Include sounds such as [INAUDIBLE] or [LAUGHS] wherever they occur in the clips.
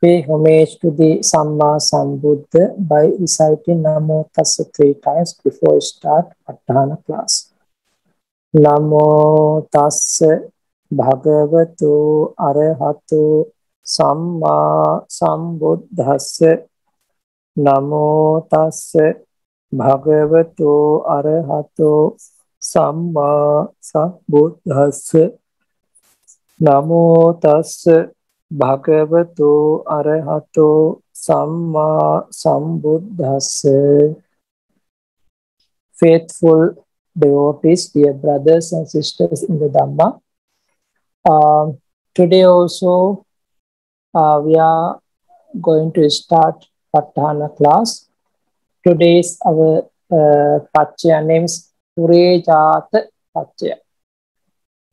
pay homage to the Samma Sambuddha by reciting Namo Tassa three times before start Pattana class. Namo Tassa Bhagavatu Arahatu Samma Sambuddhassa Namo Tassa Bhagavatu Arahatu Samma Sambuddhassa Namo Tassa භගවතු අරහතෝ සම්මා සම්බුද්දස්ස faithful devotees dear brothers and sisters in the dhamma um, today also uh, we are going to start patthana class today's our uh, pachya names purejata pachya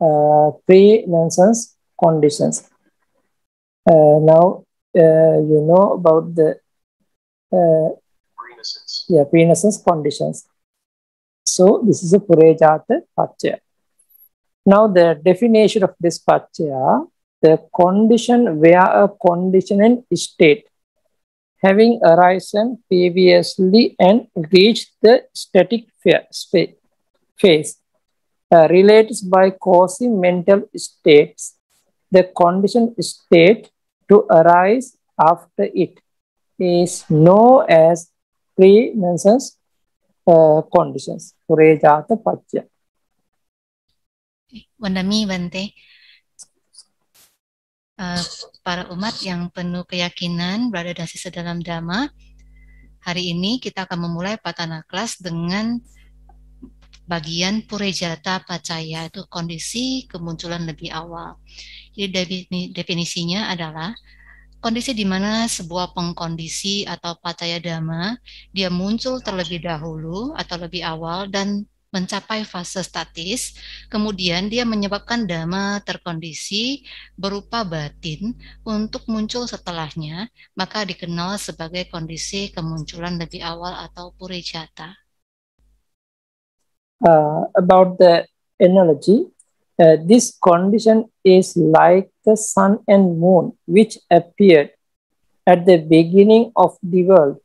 uh, three nonsense conditions uh, now uh, you know about the uh, pre Yeah, pre-nascence conditions. So this is a Purejata Pachya. Now the definition of this Pachya, the condition where a conditioning state having arisen previously and reached the static phase uh, relates by causing mental states. The conditioned state to arise after it is known as pre nonsense uh, conditions. Purejata Pachya. Wandami Vante, Uh, para umat yang penuh keyakinan berada dan sisa dalam dhamma, hari ini kita akan memulai patana kelas dengan bagian purejata pacaya itu kondisi kemunculan lebih awal. Jadi definisinya adalah kondisi di mana sebuah pengkondisi atau pacaya dhamma dia muncul terlebih dahulu atau lebih awal dan mencapai fase statis, kemudian dia menyebabkan dhamma terkondisi berupa batin untuk muncul setelahnya, maka dikenal sebagai kondisi kemunculan lebih awal atau purijata. Uh, about the analogy, uh, this condition is like the sun and moon, which appeared at the beginning of the world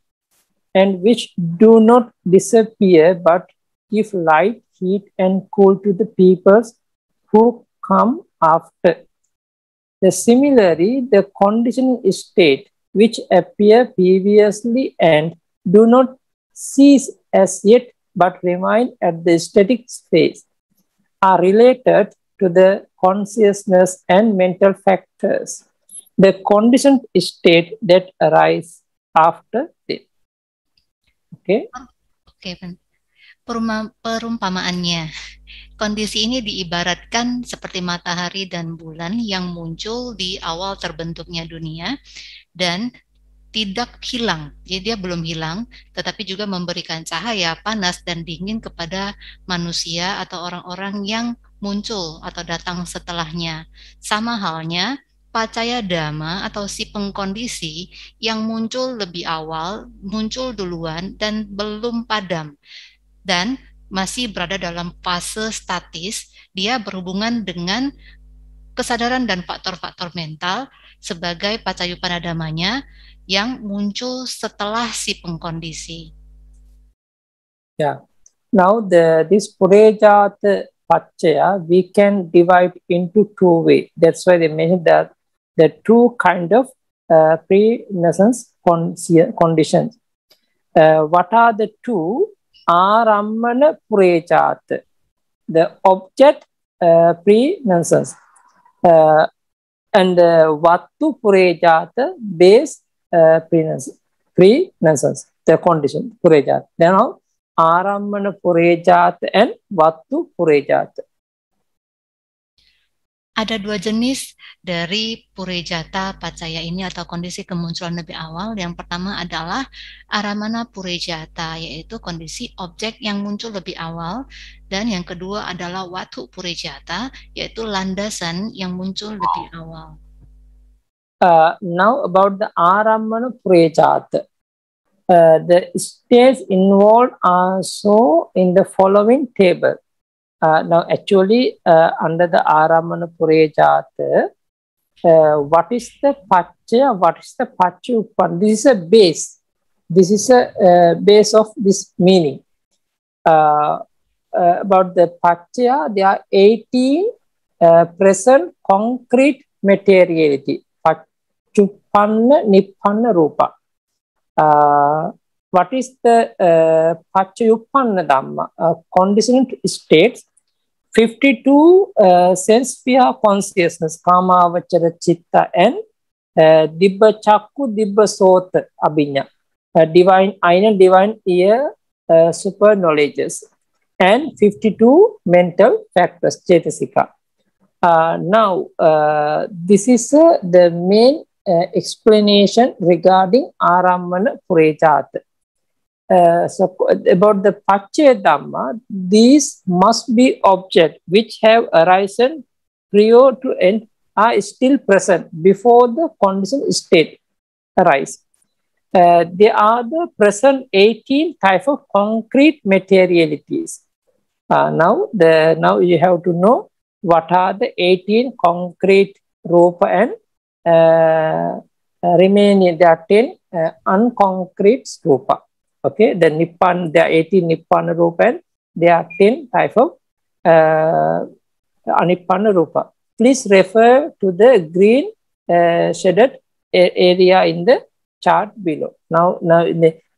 and which do not disappear but give light, heat, and cool to the peoples who come after. The similarly, the condition state which appear previously and do not cease as yet but remain at the static space are related to the consciousness and mental factors, the conditioned state that arise after them. Oke. Okay? Oke, okay, perumpamaannya. Kondisi ini diibaratkan seperti matahari dan bulan yang muncul di awal terbentuknya dunia dan tidak hilang. Jadi dia belum hilang, tetapi juga memberikan cahaya panas dan dingin kepada manusia atau orang-orang yang muncul atau datang setelahnya. Sama halnya pacaya dhamma atau si pengkondisi yang muncul lebih awal, muncul duluan dan belum padam. Dan masih berada dalam fase statis, dia berhubungan dengan kesadaran dan faktor-faktor mental sebagai pacayupana damanya yang muncul setelah si pengkondisi. Yeah. Now the this purejata pachaya we can divide into two way. That's why they mentioned that the two kind of uh, pre-nascence con conditions. Uh, what are the two? Aramana purejata. The object uh, pre-nascence. Uh, and uh, vattu purejata base uh, the condition, purejat. Then how? Aramana purejat and vattu purejat. Ada dua jenis dari purejata pacaya ini atau kondisi kemunculan lebih awal. Yang pertama adalah aramana purejata, yaitu kondisi objek yang muncul lebih awal. Dan yang kedua adalah watu purejata, yaitu landasan yang muncul lebih awal. Uh, now about the Aramana Prechata. Uh, the states involved are so in the following table. Uh, now, actually, uh, under the Aramana Purejata, uh, what is the Pacha? What is the Pacha Upan? This is a base. This is a base of this meaning. about the Pacha, there are 18 present concrete materiality Chupanna Nippanna Rupa. Uh, what is the uh, Pachayupanna Dhamma? Uh, conditioned states. 52 uh, sense via consciousness, Kama, Vachara, citta and uh, Dibba Chakku, Dibba Sota, Abhinya. Uh, divine eye and divine ear, uh, super knowledges. And 52 mental factors, Chetasika. Uh, now, uh, this is uh, the main explanation regarding Aramana Purechata. Uh, so about the Pache Dhamma, these must be objects which have arisen prior to end are still present before the conditioned state arise. Uh, there are the present 18 type of concrete materialities. Uh, now, the, now you have to know what are the 18 concrete rupa and uh, uh, remain there are 10 uh, unconcrete stupa. Okay, the nipan there are 18 nipan Rupa and there are 10 type of uh, Anippan Rupa. Please refer to the green shaded area in the chart below. Now, now,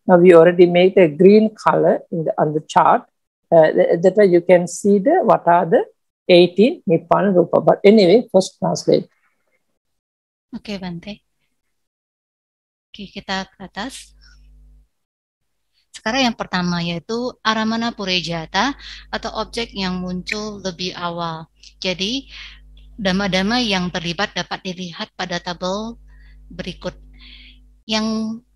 now we already made a green color in the, on the chart. Uh, that you can see the what are the 18 nipan Rupa. But anyway, first translate. Oke, Bante. Oke, kita ke atas. Sekarang yang pertama yaitu aramana purejata atau objek yang muncul lebih awal. Jadi, dama-dama yang terlibat dapat dilihat pada tabel berikut. Yang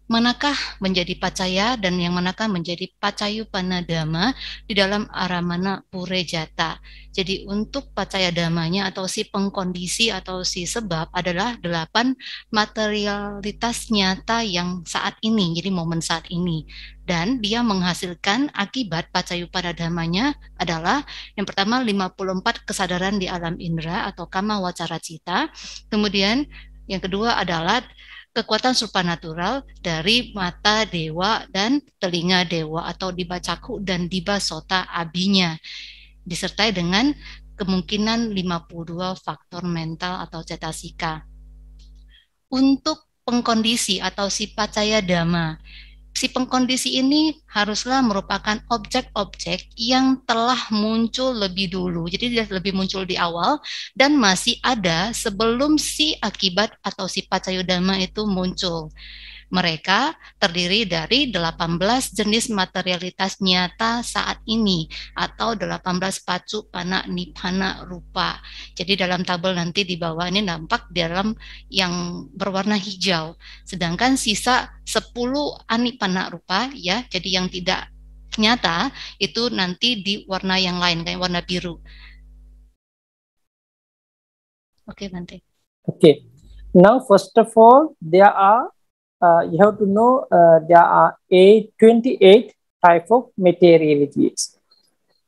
manakah menjadi pacaya dan yang manakah menjadi pacayu panadama di dalam aramana purejata. Jadi untuk pacaya damanya atau si pengkondisi atau si sebab adalah delapan materialitas nyata yang saat ini, jadi momen saat ini. Dan dia menghasilkan akibat pacayu panadamanya adalah yang pertama 54 kesadaran di alam indera atau kama wacara cita, kemudian yang kedua adalah kekuatan supranatural dari mata dewa dan telinga dewa atau dibacaku dan dibasota abinya disertai dengan kemungkinan 52 faktor mental atau cetasika. Untuk pengkondisi atau sifat cahaya dama si pengkondisi ini haruslah merupakan objek-objek yang telah muncul lebih dulu. Jadi dia lebih muncul di awal dan masih ada sebelum si akibat atau sifat cayudama itu muncul. Mereka terdiri dari 18 jenis materialitas nyata saat ini atau 18 pacu pana nipana rupa. Jadi dalam tabel nanti di bawah ini nampak dalam yang berwarna hijau. Sedangkan sisa 10 anipana rupa ya, jadi yang tidak nyata itu nanti di warna yang lain kayak warna biru. Oke, okay, Oke. Okay. Now, first of all, there are Uh, you have to know uh, there are a 28 type of materialities.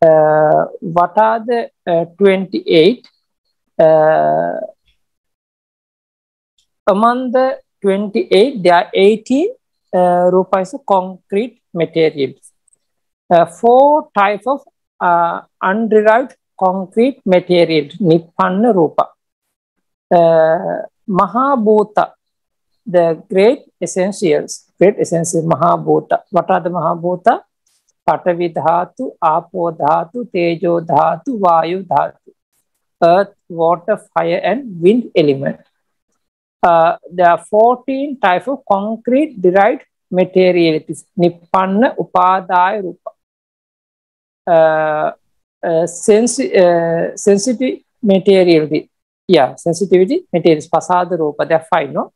Uh, what are the 28? among the 28, there are 18 uh, rupa is concrete material. Uh, four types of uh, underived concrete material, Nippanna Rupa. Uh, Mahabhuta, the great essentials, great essentials, Mahabhuta. What are the Mahabhuta? Patavi Dhatu, Apo Dhatu, Tejo Dhatu, Vayu Dhatu. Earth, water, fire, and wind element. Uh, there are 14 types of concrete derived materialities. Nippanna, Upadaya, Rupa. Uh, uh, sensi uh, sensitive materiality. Yeah, sensitivity materials. Pasada, Rupa. There are five, no?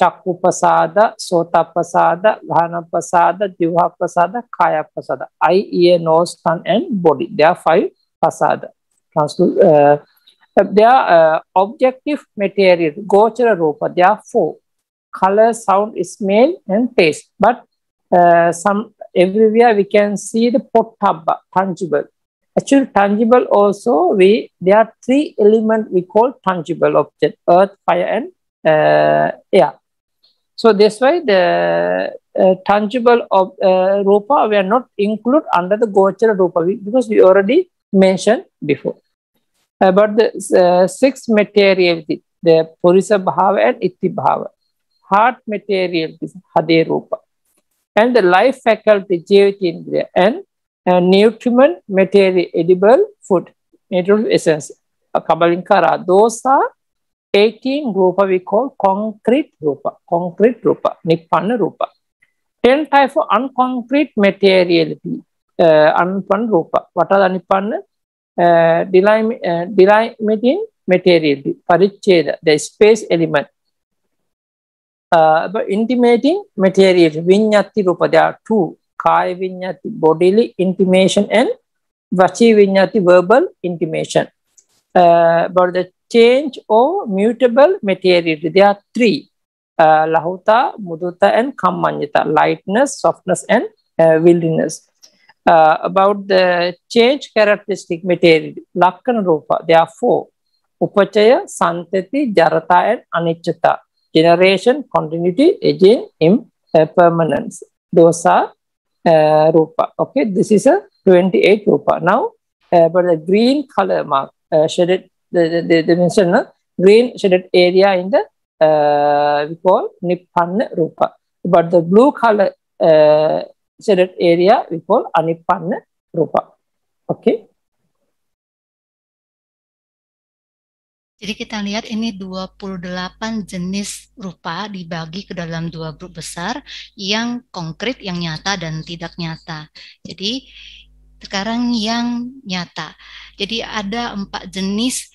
චක්කුපසාද සෝතපසාද pasada, දිවහපසාද pasada, eye pasada, nose tongue and body there are five pasada uh, uh, there are uh, objective material gochara rupa there are four color sound smell and taste but some everywhere we can see the pottabba tangible actually tangible also we there are three element we call tangible object earth fire and uh, air so that's why the uh, tangible of uh, rupa are not include under the gochara rupa because we already mentioned before about the uh, six materiality, the purisa bhava and itti bhava, heart materiality, hade rupa, and the life faculty, jivitindriya, and uh, nutriment, material, edible food, natural essence, kabalin kara. Those are 18 rupa we call concrete rupa, concrete rupa, nippana rupa. 10 type of unconcrete materiality, uh, unpan rupa. What are the nippana? Uh, delimiting uh, materiality, paricheda, the space element. Uh, but intimating material, vinyati rupa, there are two, kaya vinyati, bodily intimation and vachi vinyati, verbal intimation. Uh, but the change or mutable material There are three, uh, lahuta, muduta and kammanyata, lightness, softness and uh, willingness Uh, about the change characteristic material lakkana roopa there are four, upachaya, santati, jarata and anichata, generation, continuity, aging, impermanence. Those are uh, roopa Okay, this is a 28 roopa Now, uh, but the green color mark, uh, shaded the, the, dimensional green shaded area in the uh, we call nippan Rupa. But the blue color uh, shaded area we call anippan Rupa. Okay. Jadi kita lihat ini 28 jenis rupa dibagi ke dalam dua grup besar yang konkret, yang nyata dan tidak nyata. Jadi sekarang yang nyata. Jadi ada empat jenis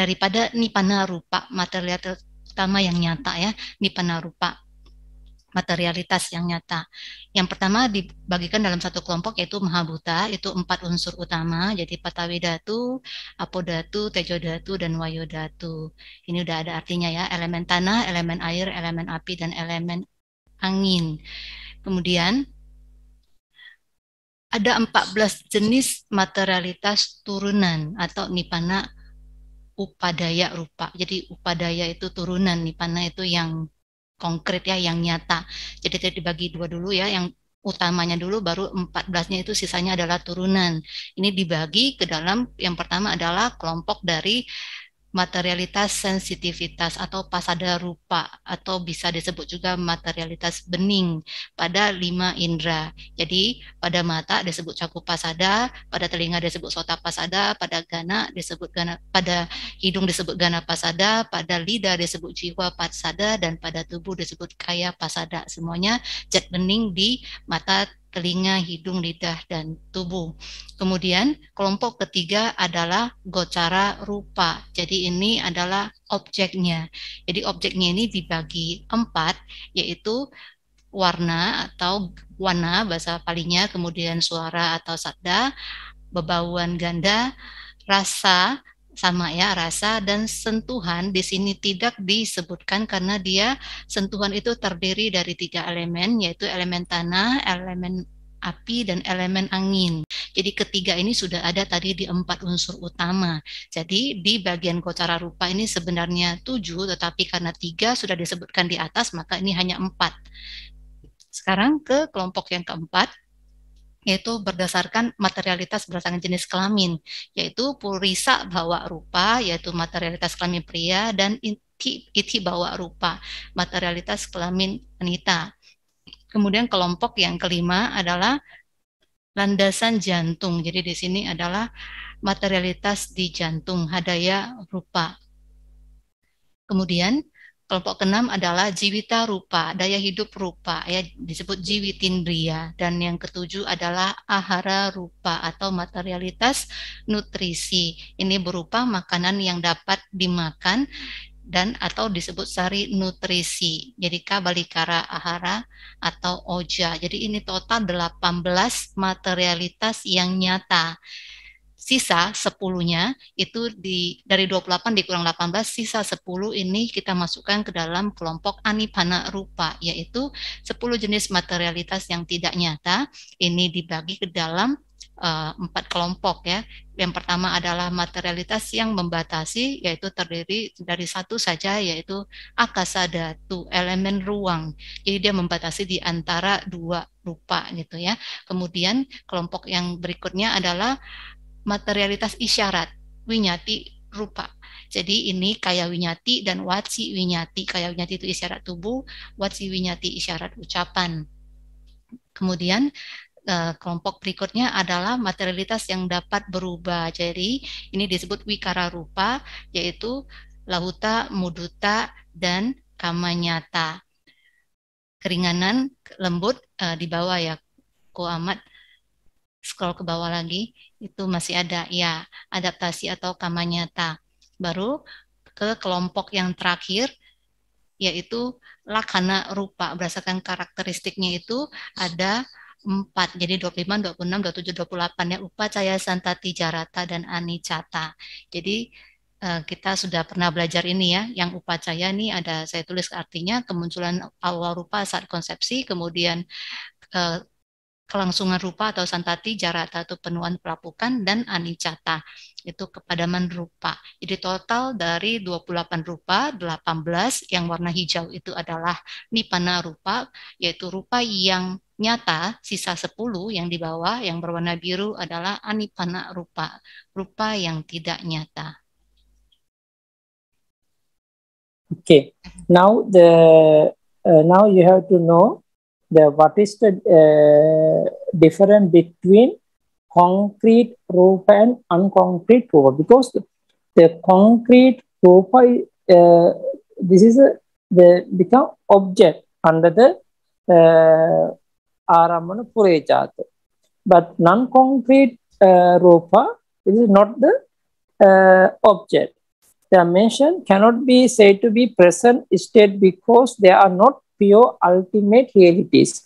daripada nipana rupa material utama yang nyata ya nipana rupa materialitas yang nyata. Yang pertama dibagikan dalam satu kelompok yaitu Mahabuta, itu empat unsur utama, jadi Patawidatu, Apodatu, Tejodatu, dan Wayodatu. Ini udah ada artinya ya, elemen tanah, elemen air, elemen api, dan elemen angin. Kemudian ada 14 jenis materialitas turunan atau nipana upadaya rupa. Jadi upadaya itu turunan, nipana itu yang konkret ya, yang nyata. Jadi tadi dibagi dua dulu ya, yang utamanya dulu baru 14-nya itu sisanya adalah turunan. Ini dibagi ke dalam yang pertama adalah kelompok dari materialitas sensitivitas atau pasada rupa atau bisa disebut juga materialitas bening pada lima indera. Jadi pada mata disebut cakup pasada, pada telinga disebut sota pasada, pada gana disebut gana, pada hidung disebut gana pasada, pada lidah disebut jiwa pasada dan pada tubuh disebut kaya pasada. Semuanya zat bening di mata telinga, hidung, lidah, dan tubuh. Kemudian kelompok ketiga adalah gocara rupa. Jadi ini adalah objeknya. Jadi objeknya ini dibagi empat, yaitu warna atau warna bahasa palingnya, kemudian suara atau sadda, bebauan ganda, rasa, sama ya rasa dan sentuhan di sini tidak disebutkan karena dia sentuhan itu terdiri dari tiga elemen yaitu elemen tanah, elemen api dan elemen angin. Jadi ketiga ini sudah ada tadi di empat unsur utama. Jadi di bagian kocara rupa ini sebenarnya tujuh, tetapi karena tiga sudah disebutkan di atas, maka ini hanya empat. Sekarang ke kelompok yang keempat, yaitu berdasarkan materialitas berdasarkan jenis kelamin, yaitu purisa bawa rupa, yaitu materialitas kelamin pria, dan iti, iti bawa rupa, materialitas kelamin wanita. Kemudian kelompok yang kelima adalah landasan jantung. Jadi di sini adalah materialitas di jantung, hadaya rupa. Kemudian Kelompok keenam adalah jiwita rupa, daya hidup rupa, ya disebut jiwitindria. Dan yang ketujuh adalah ahara rupa atau materialitas nutrisi. Ini berupa makanan yang dapat dimakan dan atau disebut sari nutrisi. Jadi kabalikara ahara atau oja. Jadi ini total 18 materialitas yang nyata sisa 10-nya itu di dari 28 dikurang 18 sisa 10 ini kita masukkan ke dalam kelompok anipana rupa yaitu 10 jenis materialitas yang tidak nyata ini dibagi ke dalam eh, empat uh, kelompok ya. Yang pertama adalah materialitas yang membatasi yaitu terdiri dari satu saja yaitu akasa datu, elemen ruang. Jadi dia membatasi di antara dua rupa gitu ya. Kemudian kelompok yang berikutnya adalah materialitas isyarat winyati rupa. Jadi ini kaya winyati dan watsi winyati. Kaya winyati itu isyarat tubuh, watsi winyati isyarat ucapan. Kemudian eh, kelompok berikutnya adalah materialitas yang dapat berubah. Jadi ini disebut wikara rupa, yaitu lahuta, muduta, dan kamanyata. Keringanan, lembut dibawa eh, di bawah ya, ku amat scroll ke bawah lagi itu masih ada ya adaptasi atau kama nyata. Baru ke kelompok yang terakhir yaitu lakana rupa berdasarkan karakteristiknya itu ada empat Jadi 25, 26, 27, 28 ya upacaya santati jarata dan anicata. Jadi eh, kita sudah pernah belajar ini ya, yang upacaya ini ada saya tulis artinya kemunculan awal rupa saat konsepsi, kemudian eh, kelangsungan rupa atau santati, jarata atau penuaan pelapukan dan anicata itu kepadaman rupa. Jadi total dari 28 rupa, 18 yang warna hijau itu adalah nipana rupa, yaitu rupa yang nyata, sisa 10 yang di bawah yang berwarna biru adalah anipana rupa, rupa yang tidak nyata. Okay, now the uh, now you have to know the what is the uh, difference between concrete rope and unconcrete rope? because the, the concrete rope, uh, this is a, the become object under the uh, aramana purejata but non-concrete uh, uh this is not the uh, object dimension cannot be said to be present state because they are not pure ultimate realities.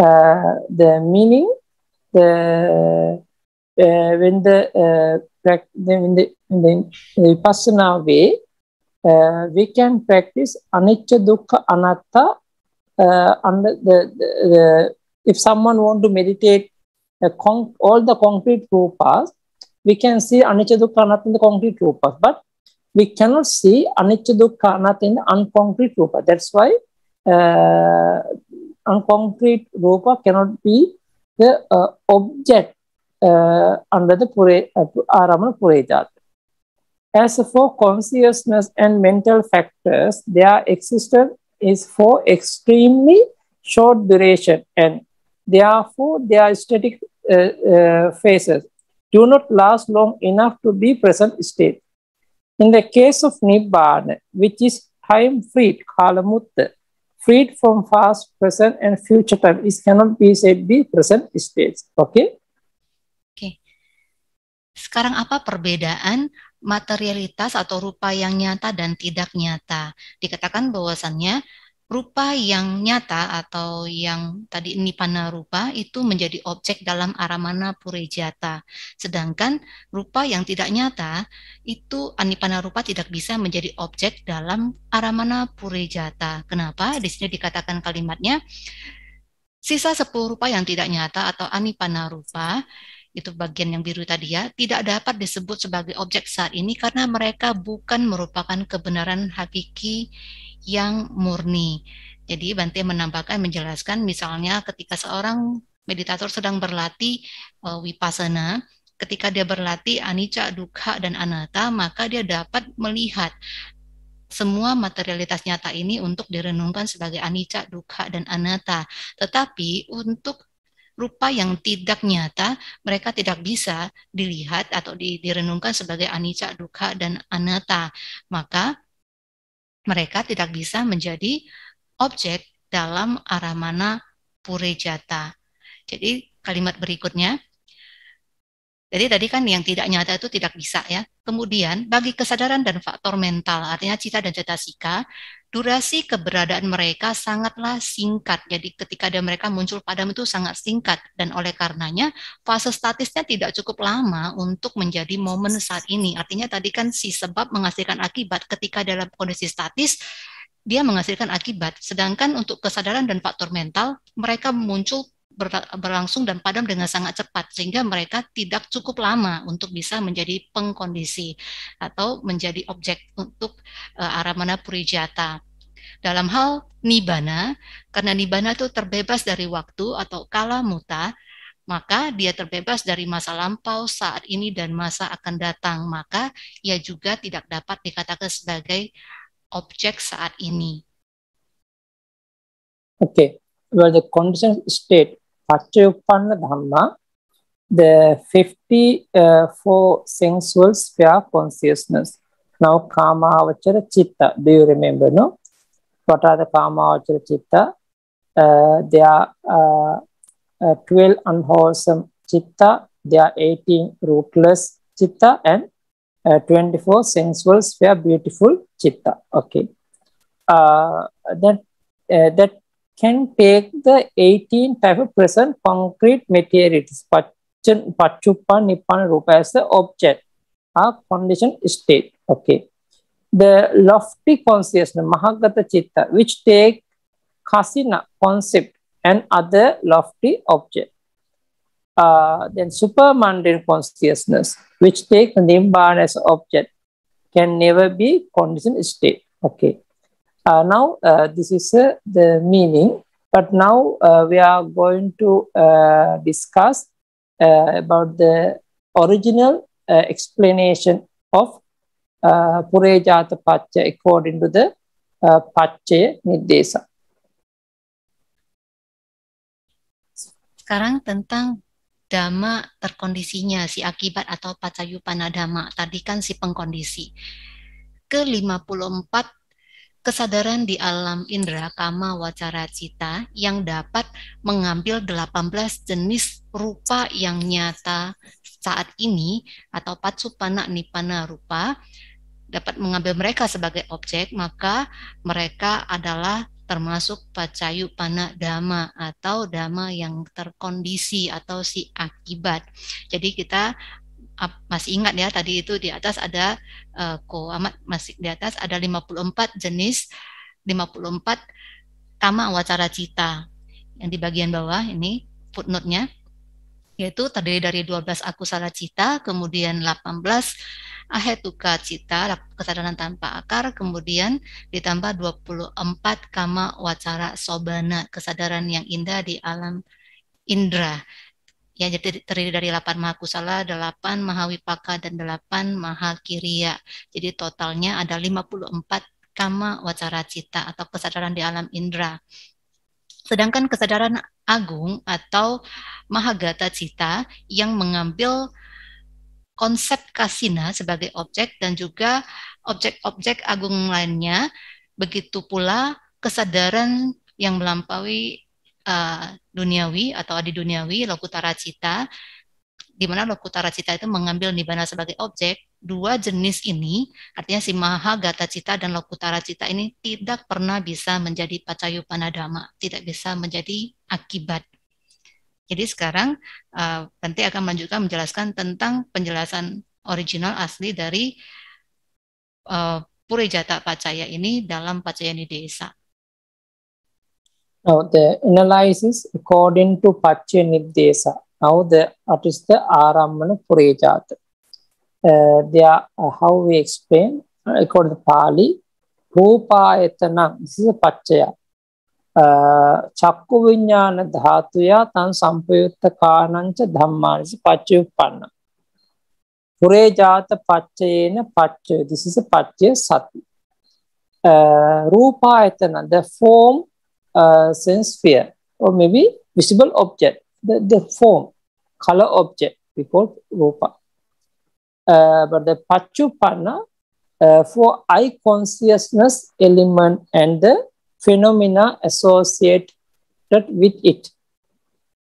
Uh, the meaning, the uh, when the uh, when the, in the, in the vipassana way, uh, we can practice anicca, dukkha, anatta. Uh, under the, the, the, if someone want to meditate uh, all the concrete rupas, we can see anicca, dukkha, anatta in the concrete rupas, but we cannot see anicca, dukkha, anatta in the unconcrete rupa. That's why uh, on concrete rupa cannot be the uh, object uh, under the pure, uh, aramana pure As for consciousness and mental factors, their existence is for extremely short duration and therefore their static uh, uh, phases do not last long enough to be present state. In the case of Nibbana, which is time free, Kalamutta, freed from past, present, and future time. It cannot be said be present stage. Oke? Okay? Oke. Okay. Sekarang apa perbedaan materialitas atau rupa yang nyata dan tidak nyata? Dikatakan bahwasannya rupa yang nyata atau yang tadi ini pana rupa itu menjadi objek dalam aramana purejata. Sedangkan rupa yang tidak nyata itu anipana rupa tidak bisa menjadi objek dalam aramana purejata. Kenapa? Di sini dikatakan kalimatnya sisa sepuluh rupa yang tidak nyata atau anipana rupa itu bagian yang biru tadi ya, tidak dapat disebut sebagai objek saat ini karena mereka bukan merupakan kebenaran hakiki yang murni. Jadi Bante menambahkan menjelaskan misalnya ketika seorang meditator sedang berlatih uh, vipassana, ketika dia berlatih anicca, dukkha dan anatta, maka dia dapat melihat semua materialitas nyata ini untuk direnungkan sebagai anicca, dukkha dan anatta. Tetapi untuk rupa yang tidak nyata, mereka tidak bisa dilihat atau direnungkan sebagai anicca, dukkha dan anatta. Maka mereka tidak bisa menjadi objek dalam aramana purejata. Jadi kalimat berikutnya, jadi tadi kan yang tidak nyata itu tidak bisa ya. Kemudian bagi kesadaran dan faktor mental, artinya cita dan cita cetasika, durasi keberadaan mereka sangatlah singkat. Jadi ketika ada mereka muncul padam itu sangat singkat dan oleh karenanya fase statisnya tidak cukup lama untuk menjadi momen saat ini. Artinya tadi kan si sebab menghasilkan akibat ketika dalam kondisi statis dia menghasilkan akibat. Sedangkan untuk kesadaran dan faktor mental, mereka muncul berlangsung dan padam dengan sangat cepat sehingga mereka tidak cukup lama untuk bisa menjadi pengkondisi atau menjadi objek untuk uh, aramana purijata. Dalam hal nibana, karena nibana itu terbebas dari waktu atau kala muta, maka dia terbebas dari masa lampau saat ini dan masa akan datang. Maka ia juga tidak dapat dikatakan sebagai objek saat ini. Okay, well, the conscious state Patyupanna Dhamma, the 54 uh, sensual sphere consciousness. Now, Kama Vachara Chitta. Do you remember, no? What are the Kama Vachara Chitta? Uh, are uh, uh, 12 unwholesome Chitta, there are 18 rootless Chitta, and uh, 24 sensual sphere beautiful Chitta. Okay. Uh, that, that can take the 18 type of present concrete materials, pachupa, nippana, rupa as the object or condition state. Okay. The lofty consciousness, mahagata chitta, which take kasina concept and other lofty object. Uh, then supermundane consciousness, which take nibbana as object, can never be conditioned state. Okay. Uh, now, uh, this is uh, the meaning, but now uh, we are going to uh, discuss uh, about the original explanation of uh, Purejata Pachya according to the uh, Pachya Nidesa. Sekarang tentang dhamma terkondisinya, si akibat atau pacayupana dhamma, tadi kan si pengkondisi. Ke 54 kesadaran di alam indera kama wacara cita yang dapat mengambil 18 jenis rupa yang nyata saat ini atau patsupana nipana rupa dapat mengambil mereka sebagai objek maka mereka adalah termasuk pacayu pana dhamma atau dhamma yang terkondisi atau si akibat. Jadi kita masih ingat ya tadi itu di atas ada uh, eh, ko amat masih di atas ada 54 jenis 54 kama wacara cita yang di bagian bawah ini footnote-nya yaitu terdiri dari 12 aku salah cita, kemudian 18 ahetuka cita, kesadaran tanpa akar, kemudian ditambah 24 kama wacara sobana, kesadaran yang indah di alam indra ya jadi terdiri dari 8 maha kusala, 8 maha wipaka dan 8 maha kiriya. Jadi totalnya ada 54 kama wacara cita atau kesadaran di alam indera. Sedangkan kesadaran agung atau mahagata cita yang mengambil konsep kasina sebagai objek dan juga objek-objek agung lainnya, begitu pula kesadaran yang melampaui uh, duniawi atau adi duniawi, lokutara cita, di mana lokutara cita itu mengambil Nibana sebagai objek, dua jenis ini, artinya si maha gata cita dan lokutara cita ini tidak pernah bisa menjadi pacayu Panadama, tidak bisa menjadi akibat. Jadi sekarang eh, nanti akan melanjutkan menjelaskan tentang penjelasan original asli dari uh, eh, Purijata Pacaya ini dalam Pacaya Nidesa. Now the analysis according to Pachya Niddesa. Now the artist the Aramana Purejata. Uh, they are uh, how we explain uh, according to Pali. Rupayatanam. This is a Pachya. චක්කු විඤ්ඥාන ධාතුයා තන් සම්පයුත්ත කානංච ධම්මානස පච්චයුපන්න. පුරේජාත පච්චයන පච්චය දිසිස පච්චය සති. රූපා එතන the form uh, sense sphere or maybe visible object, the, the form, color object, we call rupa. Uh, but the pachupanna uh, for eye consciousness element and the phenomena associated with it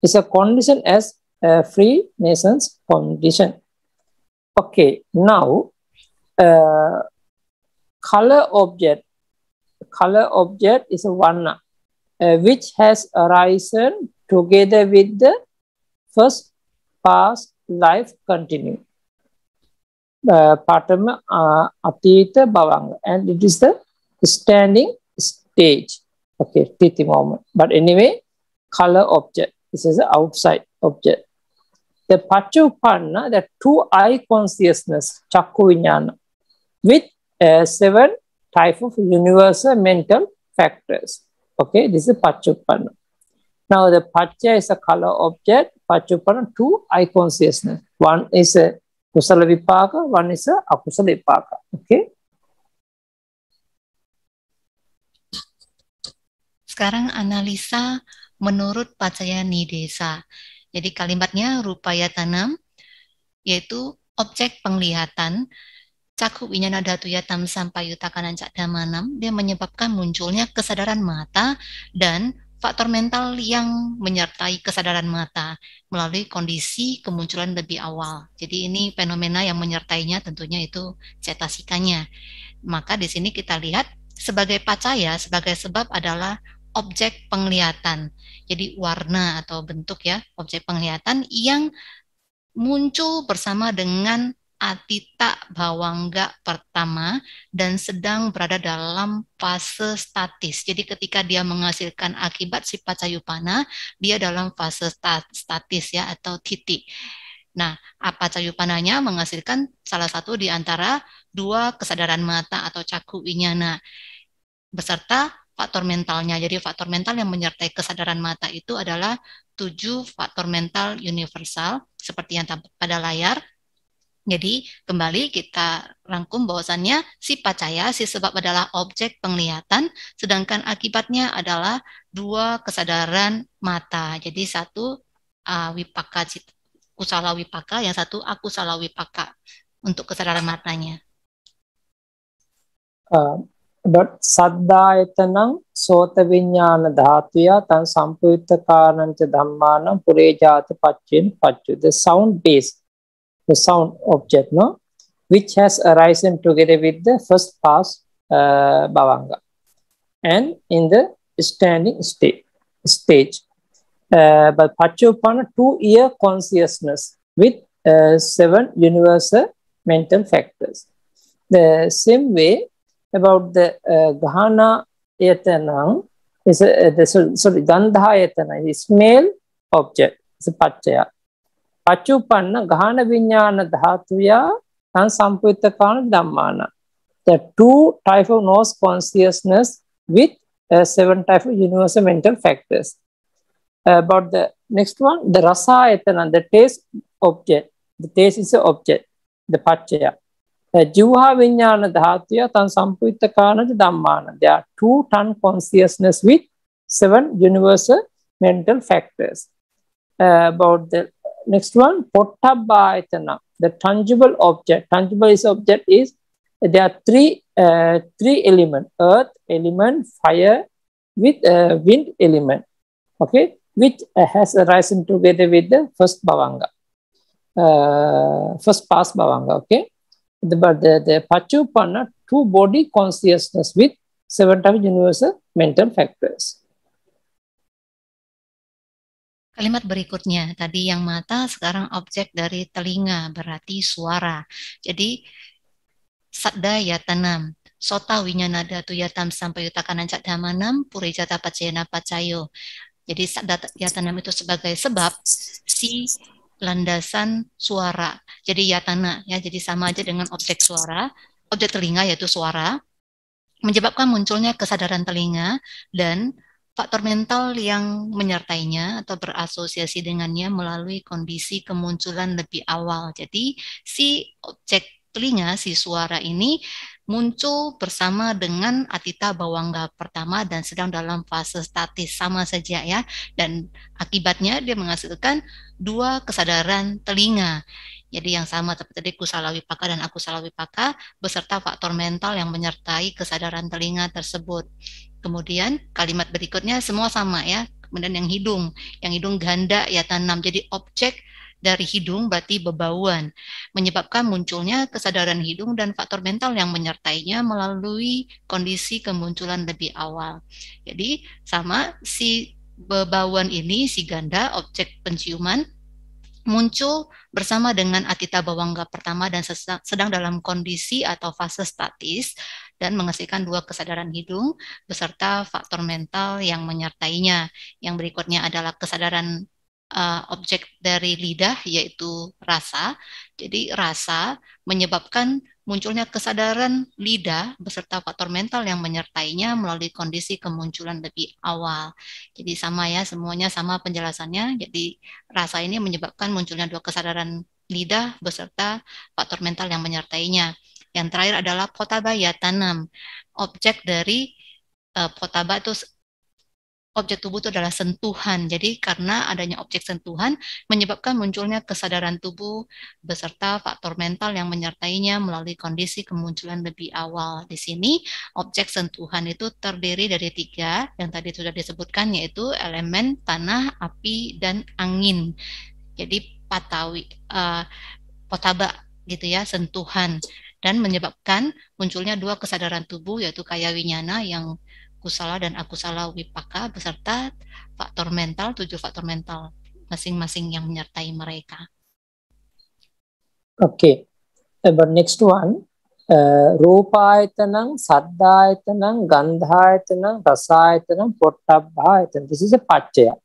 is a condition as a free nation's condition. Okay, now uh, color object. Color object is a varna uh, which has arisen together with the first past life continue. Uh, Patama uh, Atita Bhavanga. And it is the standing stage. Okay, Titi moment. But anyway, color object. This is the outside object. The Pachupanna, the two eye consciousness, Chakku with uh, seven type of universal mental factors. Okay, this is Pachupana. Now the Pacha is a color object, Pachupana two eye consciousness. One is a Kusala Vipaka, one is a Akusala Vipaka. Okay. Sekarang analisa menurut Pacaya Nidesa. Jadi kalimatnya rupaya tanam, yaitu objek penglihatan cakup winyana datu yatam sampai yutakanan damanam dia menyebabkan munculnya kesadaran mata dan faktor mental yang menyertai kesadaran mata melalui kondisi kemunculan lebih awal. Jadi ini fenomena yang menyertainya tentunya itu cetasikanya. Maka di sini kita lihat sebagai pacaya, sebagai sebab adalah objek penglihatan. Jadi warna atau bentuk ya, objek penglihatan yang muncul bersama dengan Atita Bawangga pertama dan sedang berada dalam fase statis. Jadi ketika dia menghasilkan akibat sifat cayupana, dia dalam fase statis ya atau titik. Nah, apa cayupananya menghasilkan salah satu di antara dua kesadaran mata atau caku inyana beserta faktor mentalnya. Jadi faktor mental yang menyertai kesadaran mata itu adalah tujuh faktor mental universal seperti yang pada layar jadi kembali kita rangkum bahwasannya si pacaya, si sebab adalah objek penglihatan, sedangkan akibatnya adalah dua kesadaran mata. Jadi satu uh, wipaka, kusala wipaka, yang satu aku salah wipaka untuk kesadaran matanya. Uh, but etanang sota vinyana dhatuya tan sampuyutta karanca dhammanam purejata paccin paccu. The sound based the sound object, no? which has arisen together with the first pass uh, bhavanga. And in the standing state, stage, uh, but Pachopana two-year consciousness with uh, seven universal mental factors. The same way about the uh, Ghana Yatanam is a, uh, the, sorry, Gandha Yatana is male object, it's a Pachaya. පච්චුපන්න ගාන විඤ්ඥාන ධාතුයා තන් සම්පයුත්තකාන දම්මාන. The two type of nose consciousness with uh, seven type of universal mental factors. Uh, about the next one, the rasa etana, the taste object. The taste is the object, the pachaya. The uh, juha vinyana dhatuya tan sampuyittakana dhammana. There are two ton consciousness with seven universal mental factors. Uh, about the next one, pottabhayatana, the tangible object. Tangible is object is, there are three, uh, three element, earth element, fire with uh, wind element, okay, which uh, has arisen together with the first bhavanga, uh, first past bhavanga, okay. The, but the, the Pachupanna, two body consciousness with seven times universal mental factors. Kalimat berikutnya tadi yang mata sekarang objek dari telinga berarti suara. Jadi sadda ya tanam sota winyanada yatam sampai yutakan cak damanam jata pacayana pacayo. Jadi sadda tanam itu sebagai sebab si landasan suara. Jadi yatana ya jadi sama aja dengan objek suara, objek telinga yaitu suara menyebabkan munculnya kesadaran telinga dan faktor mental yang menyertainya atau berasosiasi dengannya melalui kondisi kemunculan lebih awal. Jadi si objek telinga, si suara ini muncul bersama dengan atita bawangga pertama dan sedang dalam fase statis sama saja ya. Dan akibatnya dia menghasilkan dua kesadaran telinga. Jadi yang sama seperti tadi kusalawi paka dan aku salawi paka beserta faktor mental yang menyertai kesadaran telinga tersebut. Kemudian kalimat berikutnya semua sama ya. Kemudian yang hidung, yang hidung ganda ya tanam. Jadi objek dari hidung berarti bebauan, menyebabkan munculnya kesadaran hidung dan faktor mental yang menyertainya melalui kondisi kemunculan lebih awal. Jadi sama si bebauan ini, si ganda, objek penciuman, muncul bersama dengan Atita Bawangga pertama dan sedang dalam kondisi atau fase statis dan menghasilkan dua kesadaran hidung beserta faktor mental yang menyertainya. Yang berikutnya adalah kesadaran uh, objek dari lidah yaitu rasa. Jadi rasa menyebabkan munculnya kesadaran lidah beserta faktor mental yang menyertainya melalui kondisi kemunculan lebih awal. Jadi sama ya semuanya sama penjelasannya. Jadi rasa ini menyebabkan munculnya dua kesadaran lidah beserta faktor mental yang menyertainya. Yang terakhir adalah potabaya tanam, objek dari uh, potaba itu objek tubuh itu adalah sentuhan. Jadi karena adanya objek sentuhan menyebabkan munculnya kesadaran tubuh beserta faktor mental yang menyertainya melalui kondisi kemunculan lebih awal. Di sini objek sentuhan itu terdiri dari tiga yang tadi sudah disebutkan yaitu elemen tanah, api, dan angin. Jadi patawi, uh, potaba gitu ya, sentuhan dan menyebabkan munculnya dua kesadaran tubuh yaitu kaya winyana yang kusala dan akusala wipaka beserta faktor mental, tujuh faktor mental masing-masing yang menyertai mereka. Oke, okay. but next one, uh, eh, rupayatanam, saddhayatanam, gandhayatanam, rasayatanam, potabhayatanam. This is a pachaya.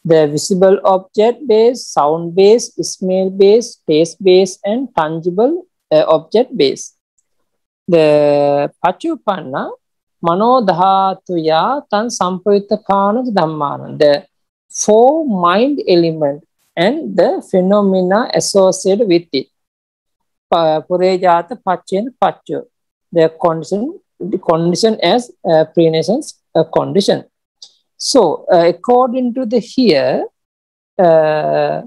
The visible object base, sound base, smell base, taste base, and tangible uh, object base. The pachupanna Manodhatuya tan sampayutakana dhammana. The four mind element and the phenomena associated with it. Purejata pachin pacho. The condition, the condition as uh, prenaissance condition. So, uh, according to the here, uh,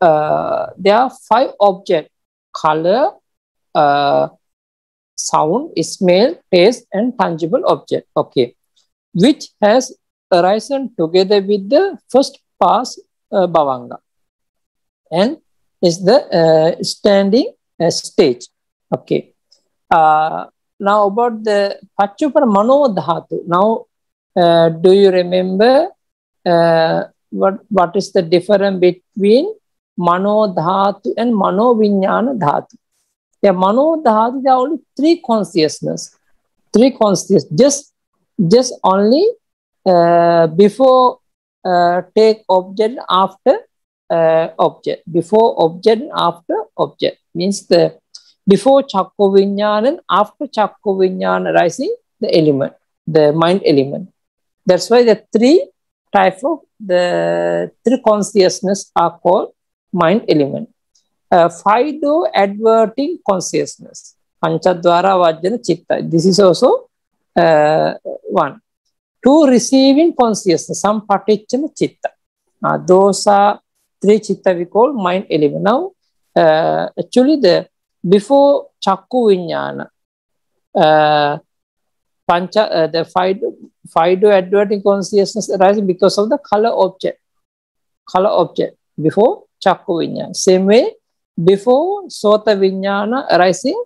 uh, there are five objects color, uh, sound, smell, taste, and tangible object. Okay, which has arisen together with the first pass uh, bhavanga, and is the uh, standing uh, stage. Okay. Uh, now about the Pachupara Mano Dhatu. Now, uh, do you remember uh, what what is the difference between Mano Dhatu and Mano Vinyana Dhatu? Yeah, Mano, Dhati, there are only three consciousness. Three consciousness. Just, just only uh, before uh, take object after uh, object. Before object after object. Means the before Chakko vinyana and after Chakko vinyana arising, the element, the mind element. That's why the three type of the three consciousness are called mind element uh, Fido adverting consciousness. Panchadwara Vajjana Chitta. This is also uh, one. Two, receiving consciousness, some partichana chitta. Uh, those are three chitta we call mind element. Now, uh, actually, the before Chakku Vinyana, uh, pancha, uh, the Fido, Fido adverting consciousness arising because of the color object. Color object before Chakku Same way, before Sota vinyana arising,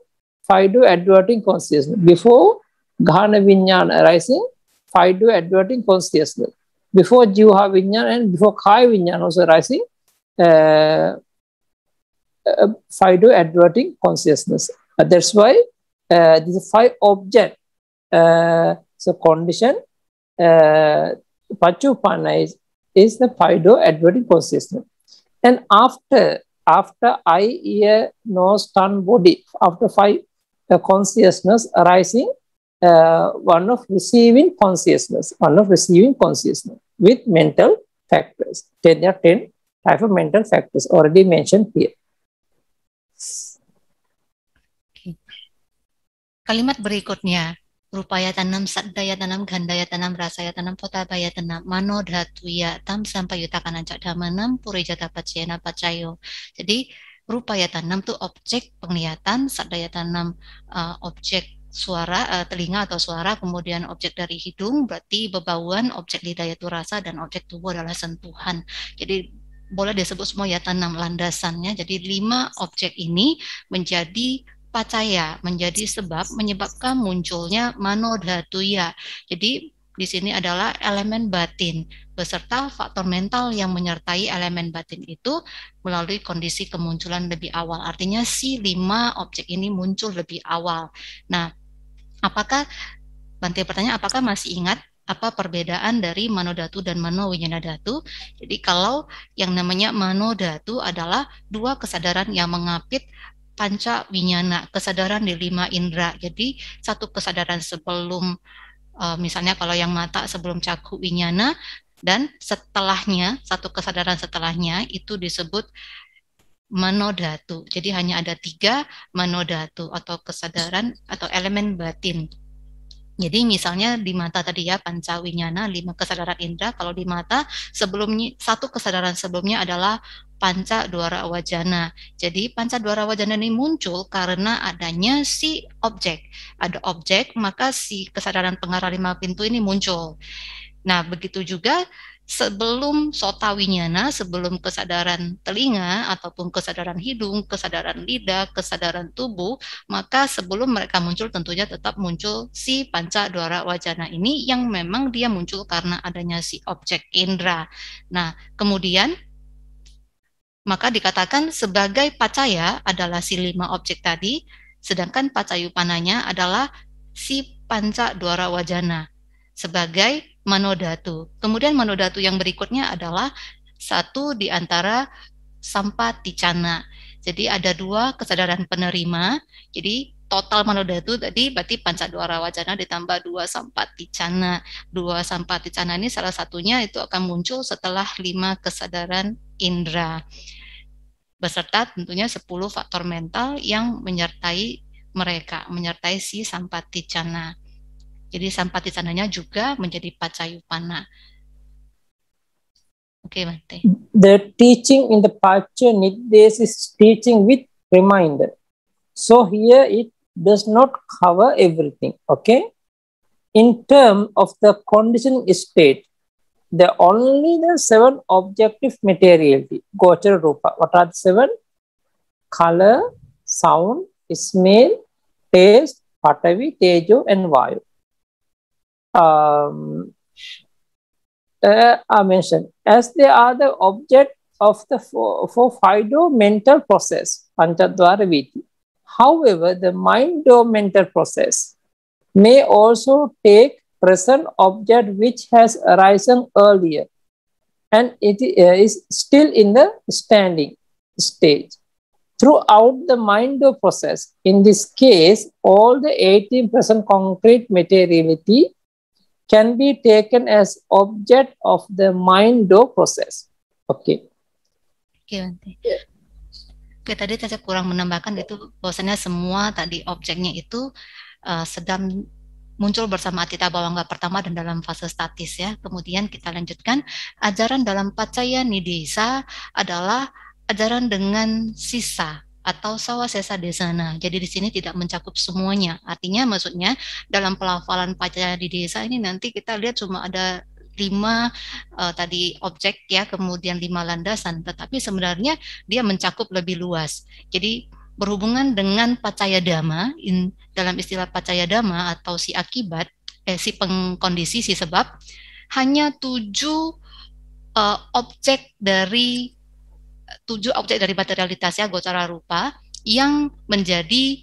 Fido adverting consciousness. Before Ghana vinyana arising, Fido adverting consciousness. Before Jiva vinyana and before Kaya vinyana also arising, uh, uh, adverting consciousness. Uh, that's why uh, these five objects, uh, so condition, uh, Pachupana is, is the Fido adverting consciousness. And after after eye, ear, nose, tongue, body, after five uh, consciousness arising, uh, one of receiving consciousness, one of receiving consciousness with mental factors. Then there are 10 type of mental factors already mentioned here. Kalimat berikutnya, rupaya tanam, sadaya tanam, gandaya tanam, rasaya tanam, potabaya tanam, mano dhatuya tam sampai yutakana cakdamanam, puri jata pacayana pacayo. Jadi rupaya tanam tuh objek penglihatan, sadaya tanam eh, objek suara eh, telinga atau suara, kemudian objek dari hidung berarti bebauan, objek lidah yaitu rasa dan objek tubuh adalah sentuhan. Jadi boleh disebut semua ya tanam landasannya. Jadi lima objek ini menjadi pacaya menjadi sebab menyebabkan munculnya manodhatuya. Jadi di sini adalah elemen batin beserta faktor mental yang menyertai elemen batin itu melalui kondisi kemunculan lebih awal. Artinya si lima objek ini muncul lebih awal. Nah, apakah Bante pertanyaan apakah masih ingat apa perbedaan dari manodatu dan manowinyadatu. Jadi kalau yang namanya manodatu adalah dua kesadaran yang mengapit panca winyana, kesadaran di lima indera. Jadi satu kesadaran sebelum uh, misalnya kalau yang mata sebelum caku winyana dan setelahnya satu kesadaran setelahnya itu disebut manodatu. Jadi hanya ada tiga manodatu atau kesadaran atau elemen batin. Jadi misalnya di mata tadi ya panca winyana lima kesadaran indera. Kalau di mata sebelumnya satu kesadaran sebelumnya adalah panca duara wajana. Jadi panca duara wajana ini muncul karena adanya si objek. Ada objek, maka si kesadaran pengarah lima pintu ini muncul. Nah, begitu juga sebelum sotawinyana, sebelum kesadaran telinga ataupun kesadaran hidung, kesadaran lidah, kesadaran tubuh, maka sebelum mereka muncul tentunya tetap muncul si panca duara wajana ini yang memang dia muncul karena adanya si objek indera. Nah, kemudian maka dikatakan sebagai pacaya adalah si lima objek tadi, sedangkan pananya adalah si panca duara wajana sebagai manodatu. Kemudian manodatu yang berikutnya adalah satu di antara cana. Jadi ada dua kesadaran penerima. Jadi total manodatu tadi berarti panca duara wajana ditambah dua cana. Dua cana ini salah satunya itu akan muncul setelah lima kesadaran indera beserta tentunya 10 faktor mental yang menyertai mereka, menyertai si sampati cana. Jadi sampati cananya juga menjadi pacayupana. Oke, okay, Mante. The teaching in the Pacha this is teaching with reminder. So here it does not cover everything, okay? In term of the conditioning state, the only the seven objective materiality, gochara rupa. What are the seven? Color, sound, smell, taste, patavi, tejo, and vayu. Um, uh, mentioned as they are the object of the for, for fido mental process, panchadwara viti. However, the mind mental process may also take present object which has arisen earlier and it is still in the standing stage. Throughout the Mindo process, in this case, all the 18 present concrete materiality can be taken as object of the Mindo process. Okay. Oke, nanti. yeah. Oke, tadi saya kurang menambahkan itu bahwasanya semua tadi objeknya itu uh, sedang muncul bersama Atita Bawangga pertama dan dalam fase statis ya. Kemudian kita lanjutkan ajaran dalam Pacaya Nidesa adalah ajaran dengan sisa atau sawah sesa desana. Jadi di sini tidak mencakup semuanya. Artinya maksudnya dalam pelafalan Pacaya di desa ini nanti kita lihat cuma ada lima uh, tadi objek ya kemudian lima landasan tetapi sebenarnya dia mencakup lebih luas jadi berhubungan dengan pacaya dhamma in, dalam istilah pacaya dhamma atau si akibat eh, si pengkondisi si sebab hanya tujuh uh, objek dari tujuh objek dari materialitasnya gocara rupa yang menjadi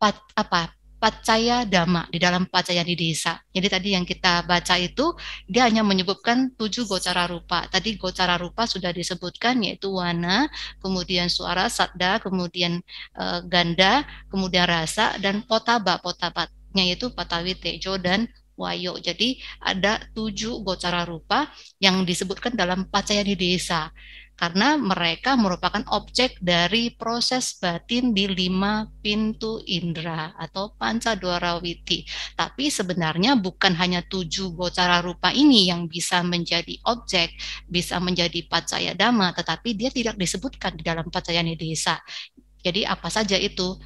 pat, apa pacaya dhamma di dalam pacaya di desa. Jadi tadi yang kita baca itu dia hanya menyebutkan tujuh gocara rupa. Tadi gocara rupa sudah disebutkan yaitu wana, kemudian suara, sadda, kemudian e, ganda, kemudian rasa dan potaba. Potabatnya yaitu patawi tejo dan wayo. Jadi ada tujuh gocara rupa yang disebutkan dalam pacaya di desa karena mereka merupakan objek dari proses batin di lima pintu indera atau panca witi. Tapi sebenarnya bukan hanya tujuh gocara rupa ini yang bisa menjadi objek, bisa menjadi pacaya dama, tetapi dia tidak disebutkan di dalam pacaya desa. Jadi apa saja itu?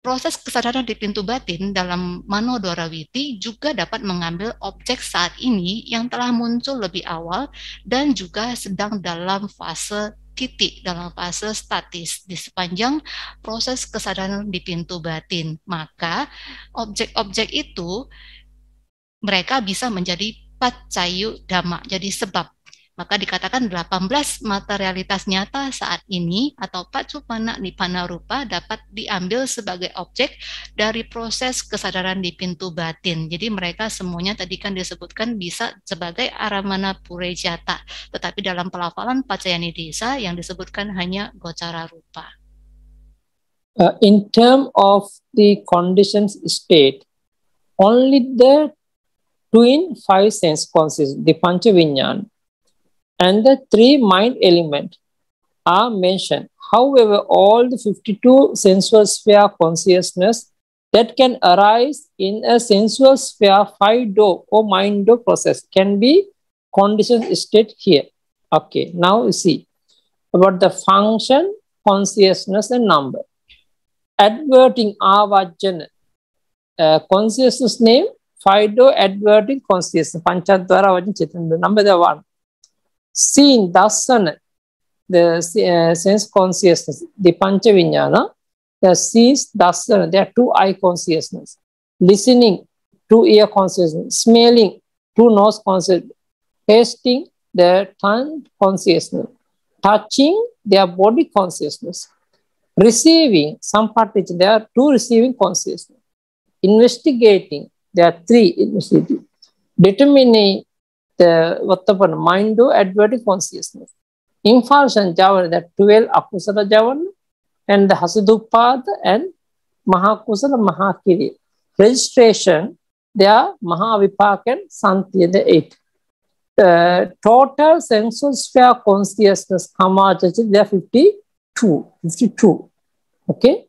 Proses kesadaran di pintu batin dalam Mano Dorawiti juga dapat mengambil objek saat ini yang telah muncul lebih awal dan juga sedang dalam fase titik dalam fase statis di sepanjang proses kesadaran di pintu batin. Maka objek-objek itu mereka bisa menjadi pacayu dhamma, jadi sebab maka dikatakan 18 materialitas nyata saat ini atau pacupana nipana rupa dapat diambil sebagai objek dari proses kesadaran di pintu batin. Jadi mereka semuanya tadi kan disebutkan bisa sebagai aramana purejata, tetapi dalam pelafalan pacayani desa yang disebutkan hanya gocara rupa. Uh, in term of the conditions state, only the twin five sense consists the vinyana, and the three mind element are mentioned. However, all the 52 sensual sphere consciousness that can arise in a sensual sphere five do or mind do process can be conditioned state here. Okay, now you see about the function, consciousness, and number. Adverting avajana, uh, consciousness name, five do adverting consciousness, panchadvara avajan chetan, number the one seeing darsana, the uh, sense consciousness, the panchavinyana, the sees darsana, there are two eye consciousness, listening, two ear consciousness, smelling, two nose consciousness, tasting, their tongue consciousness, touching, their body consciousness, receiving, some part which there are two receiving consciousness, investigating, there are three investigating, determining, mind adverting consciousness. කොන්සිියස්නස්. Infarction javan, there 12 akusala javan, and the hasidupada and mahakusala mahakiri. Registration, they are mahavipak and santi the eight. Uh, total sensual sphere consciousness, kamachachi, they are 52. 52. Okay?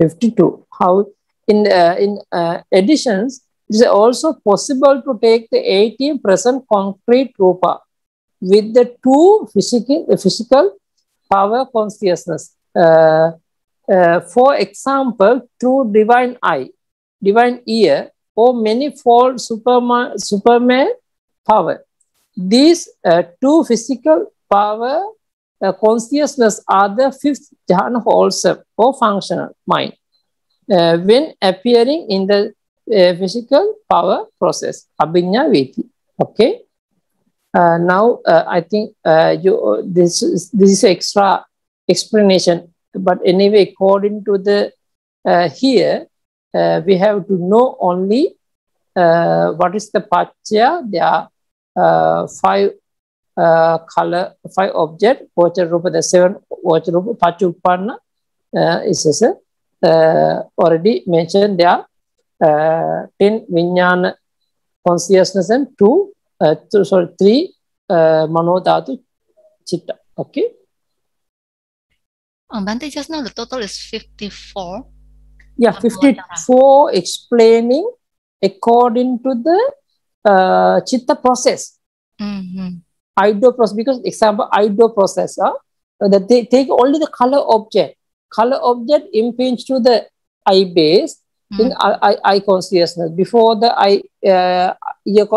52. How in uh, in uh, additions, It is also possible to take the 18 present concrete rupa with the two physical, physical power consciousness. Uh, uh, for example, through divine eye, divine ear, or manifold superman, superman power. These uh, two physical power uh, consciousness are the fifth jhana also, or functional mind. Uh, when appearing in the physical power process, abhinya veti. Okay. Uh, now uh, I think uh, you uh, this is, this is extra explanation, but anyway, according to the uh, here uh, we have to know only what is the pachya. There are five color, five object. Vacha rupa, the seven vacha rupa, pachupanna uh, is uh, already mentioned. There uh, 10 vinyana consciousness and 2 uh, two, sorry 3 uh, manodhatu chitta okay um, Bhante, just now the total is 54 yeah 54 explaining according to the uh, chitta process mm-hmm. ido process because example ido process uh, that they take only the color object color object impinge to the eye base mm. in I, I, consciousness. Before the I, uh,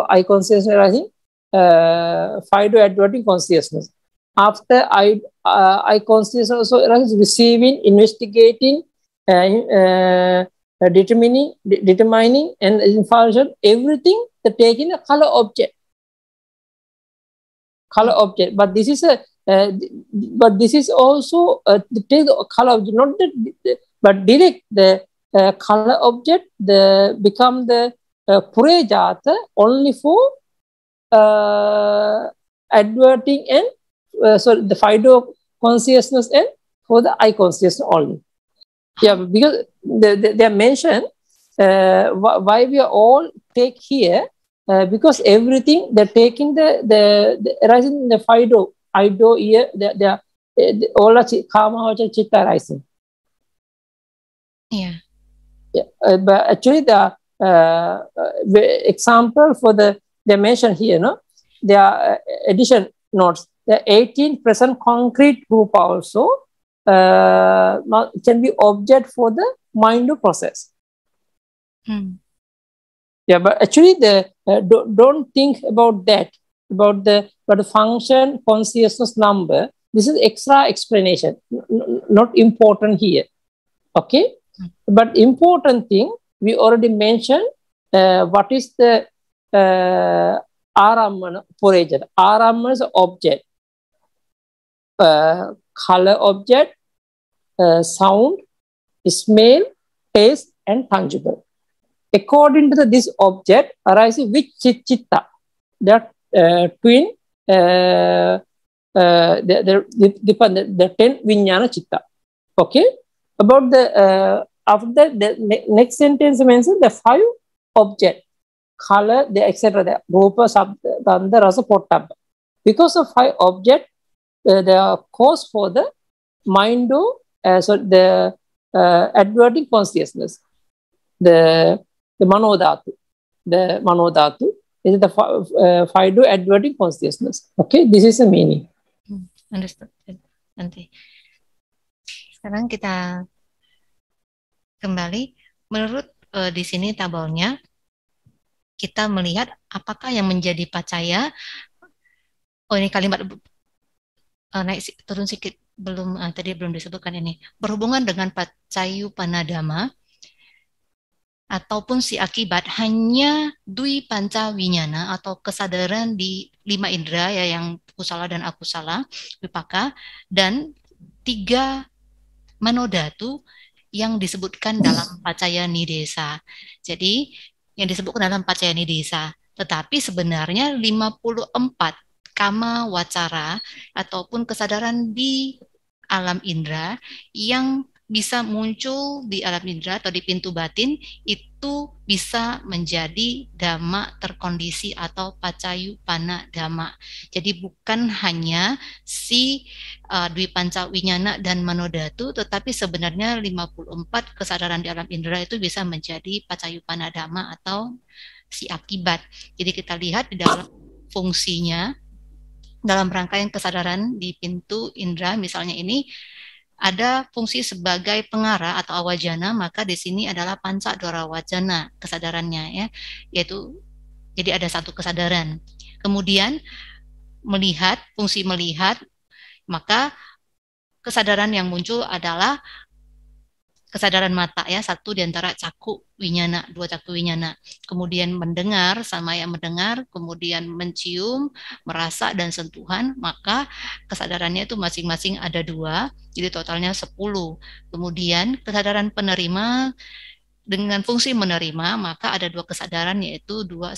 eye consciousness, I think uh, Fido adverting consciousness. After I, uh, I consciousness also is receiving, investigating, uh, uh, determining, de determining, and information. Everything the taking a color object, color object. But this is a uh, but this is also uh, take color object, not the, but direct the uh, color object the become the uh, only for uh, adverting and uh, the fido consciousness and for the eye consciousness only yeah because they, they, they are mentioned uh, why we are all take here uh, because everything they're taking the the, the arising the fido do here they, they are eh, all the karma or chitta arising yeah yeah, uh, but actually the, uh, the uh, example for the dimension here, no, there are uh, addition nodes. The 18 present concrete group also uh, not, can be object for the mind process. Hmm. Yeah, but actually the uh, don't, don't think about that about the but the function consciousness number. This is extra explanation, not important here. Okay but important thing, we already mentioned uh, what is the uh, for agent? Aramana is object, uh, color object, uh, sound, smell, taste, and tangible. According to the, this object arises which chitta, that uh, twin, uh, uh the, the, the, the, the 10 vinyana chitta. Okay? About the uh, after that, the next sentence mentions the five object, color, the etc. The rupa, sabda, the rasa, potabba. Because of five object, uh, the cause for the mind, uh, so the uh, adverting consciousness, the the manodhatu, the manodhatu is the uh, do adverting consciousness. Okay, this is the meaning. Hmm, understood. Nanti. Sekarang kita kembali menurut e, di sini tabelnya kita melihat apakah yang menjadi pacaya oh ini kalimat e, naik turun sedikit belum e, tadi belum disebutkan ini berhubungan dengan pacayu panadama ataupun si akibat hanya dui panca winyana atau kesadaran di lima indera ya yang kusala dan akusala wipaka dan tiga manodatu yang disebutkan dalam Pacayani Desa. Jadi yang disebutkan dalam Pacayani Desa. Tetapi sebenarnya 54 kama wacara ataupun kesadaran di alam indera yang bisa muncul di alam indera atau di pintu batin itu bisa menjadi dama terkondisi atau pacayu pana dhamma. Jadi bukan hanya si uh, Dwi Panca Winyana dan Manodatu tetapi sebenarnya 54 kesadaran di alam indera itu bisa menjadi pacayu pana dhamma atau si akibat. Jadi kita lihat di dalam fungsinya dalam rangkaian kesadaran di pintu indera misalnya ini ada fungsi sebagai pengarah atau awajana, maka di sini adalah panca dora wajana kesadarannya ya, yaitu jadi ada satu kesadaran. Kemudian melihat, fungsi melihat, maka kesadaran yang muncul adalah kesadaran mata ya satu di antara caku winyana dua caku winyana kemudian mendengar sama yang mendengar kemudian mencium merasa dan sentuhan maka kesadarannya itu masing-masing ada dua jadi totalnya sepuluh kemudian kesadaran penerima dengan fungsi menerima maka ada dua kesadaran yaitu dua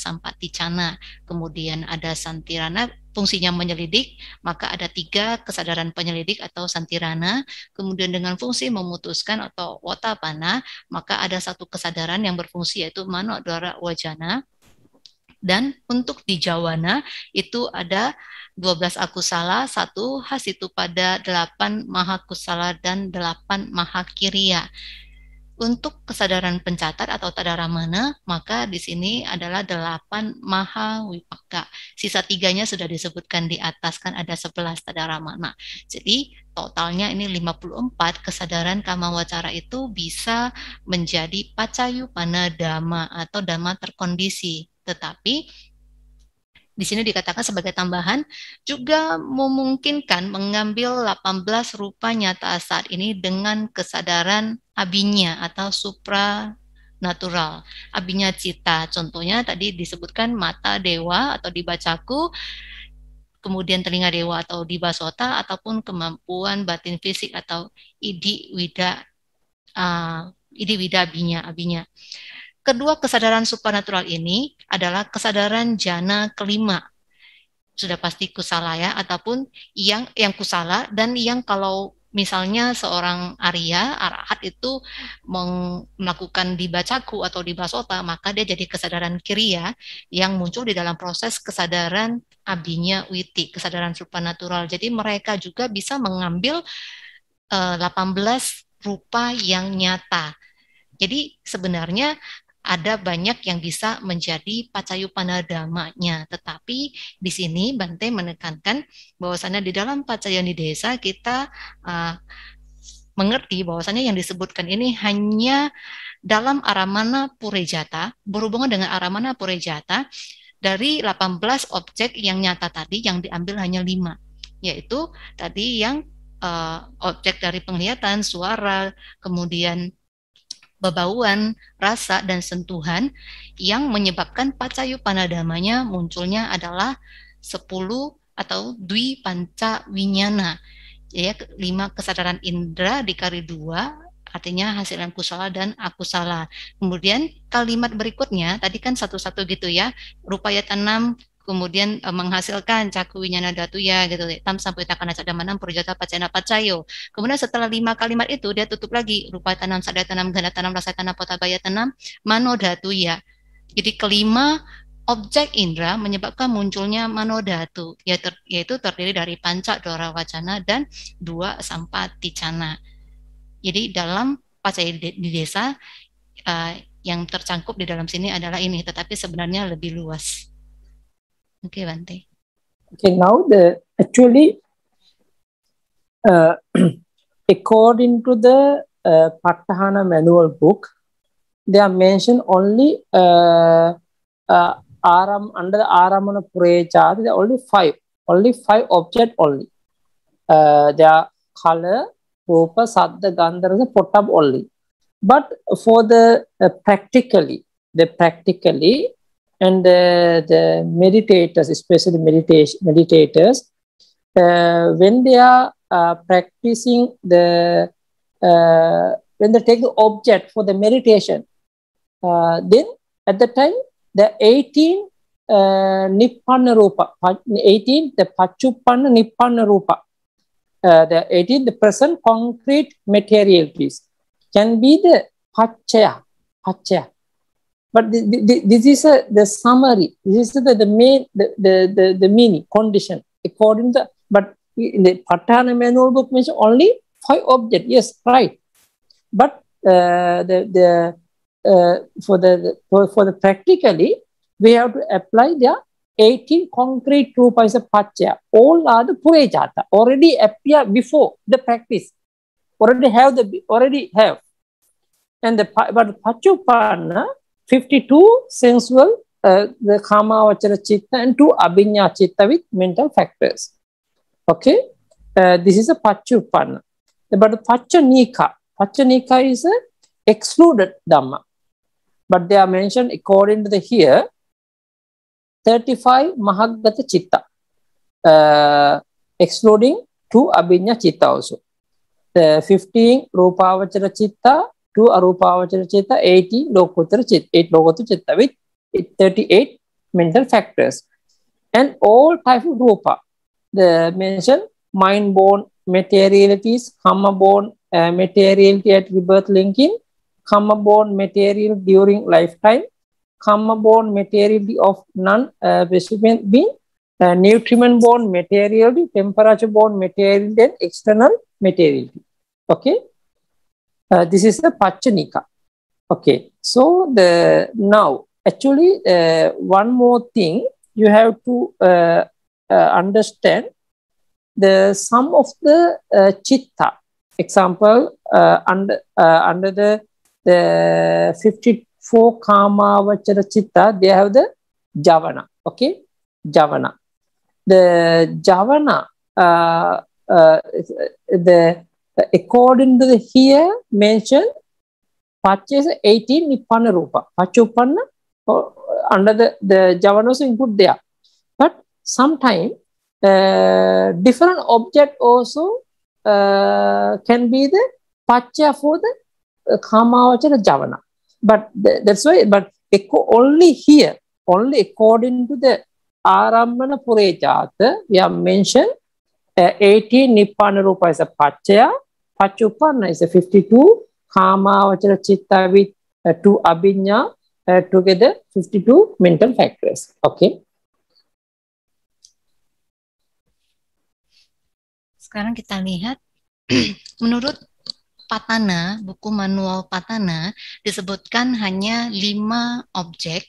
cana kemudian ada santirana fungsinya menyelidik, maka ada tiga kesadaran penyelidik atau santirana, kemudian dengan fungsi memutuskan atau Watapana maka ada satu kesadaran yang berfungsi yaitu mano dora wajana, dan untuk di Jawana itu ada 12 akusala, has itu pada 8 maha kusala dan 8 maha kiriya. Untuk kesadaran pencatat atau mana, maka di sini adalah delapan maha wipaka. Sisa tiganya sudah disebutkan di atas, kan ada sebelas mana. Jadi totalnya ini 54 kesadaran kama wacara itu bisa menjadi pacayu pana dama atau dama terkondisi. Tetapi di sini dikatakan sebagai tambahan juga memungkinkan mengambil 18 rupa nyata saat ini dengan kesadaran abinya atau supra natural. Abinya cita, contohnya tadi disebutkan mata dewa atau dibacaku, kemudian telinga dewa atau dibasota, ataupun kemampuan batin fisik atau idi wida, uh, idi wida abinya, abinya. Kedua kesadaran supranatural ini adalah kesadaran jana kelima. Sudah pasti kusala ya, ataupun yang yang kusala dan yang kalau misalnya seorang Arya, Arahat itu melakukan dibacaku atau dibasota, maka dia jadi kesadaran kiriya yang muncul di dalam proses kesadaran abinya witi, kesadaran Supernatural. Jadi mereka juga bisa mengambil uh, eh, 18 rupa yang nyata. Jadi sebenarnya ada banyak yang bisa menjadi pacayu damanya. Tetapi di sini Bante menekankan bahwasannya di dalam pacayu di desa kita uh, mengerti bahwasannya yang disebutkan ini hanya dalam aramana purejata, berhubungan dengan aramana purejata, dari 18 objek yang nyata tadi yang diambil hanya 5, yaitu tadi yang uh, objek dari penglihatan, suara, kemudian bebauan, rasa, dan sentuhan yang menyebabkan pacayu panadamanya munculnya adalah 10 atau dwi panca winyana. Ya, lima kesadaran indera dikali dua artinya hasil yang kusala dan aku salah Kemudian kalimat berikutnya tadi kan satu-satu gitu ya, rupaya tanam kemudian e, menghasilkan caku winyana datuya gitu tam sampai takkan takana cadamanam purjata pacena pacayo kemudian setelah lima kalimat itu dia tutup lagi rupa tanam sadar tanam ganda tanam rasa tanam potabaya tanam mano ya. jadi kelima objek indera menyebabkan munculnya manodatu, yaitu, yaitu terdiri dari pancak dora wacana dan dua sampati cana. Jadi dalam pacaya di desa uh, yang tercangkup di dalam sini adalah ini, tetapi sebenarnya lebih luas. Okay, Vante. Okay, now the actually uh, [CLEARS THROAT] according to the uh, Patthana manual book, they are mentioned only uh, uh, Aram under the Aramana chart. there are only five, only five objects only. Uh, they are color, rupa, sadda, a potab only. But for the uh, practically, the practically and uh, the meditators, especially meditation meditators, uh, when they are uh, practicing the uh, when they take the object for the meditation, uh, then at the time the 18 uh, Nippana Rupa, 18 the Pachupanna Nippana Rupa, uh, the 18 the present concrete materialities can be the Pachaya, Pachaya but this is a, the summary. This is the, the main, the, the, the, meaning, condition. According to, but in the Patana manual book mentions only five objects. Yes, right. But uh, the, the, uh, for the for, for the practically, we have to apply the 18 concrete rupas of pachya. All are the purejata, already appear before the practice, already have the already have. And the but pachupanna 52 sensual, uh, the kama vachara chitta and two abhinya chitta with mental factors. Okay, uh, this is a pachupanna. But the pachanika, pachanika is a excluded dhamma. But they are mentioned according to the here, 35 mahagata chitta, uh, excluding two abhinya chitta also. The 15 rupavachara chitta, two arupavachara chitta, 80 lokottara chitta, 8 lokottara chitta with 38 mental factors. And all type of rupa, the mention mind-born materialities, karma-born uh, materiality at rebirth linking, karma-born material during lifetime, karma-born materiality of non-recipient uh, being, uh, nutriment-born materiality, temperature-born materiality, and external materiality. Okay. Uh, this is the Pachanika. Okay, so the now actually uh, one more thing you have to uh, uh understand the sum of the uh, chitta. Example under under the the fifty four kama vachara chitta they have the javana. Okay, javana. The javana the according to the here mentioned purchase 18 Nippana Rupa. Pachupanna uh, under the, the Javanos input there. But sometimes uh, different object also uh, can be the Pacha for the uh, Kamavachara Javana. But the, that's why, but only here, only according to the Aramana Purejata, we have mentioned uh, 18 Nippana Rupa is a Pachaya Pachupanna is a 52, Kama, Vachara, Chitta with uh, two Abhinya uh, together, 52 mental factors. Okay. Sekarang kita lihat, [CLEARS THROAT] menurut Patana, buku manual Patana, disebutkan hanya lima objek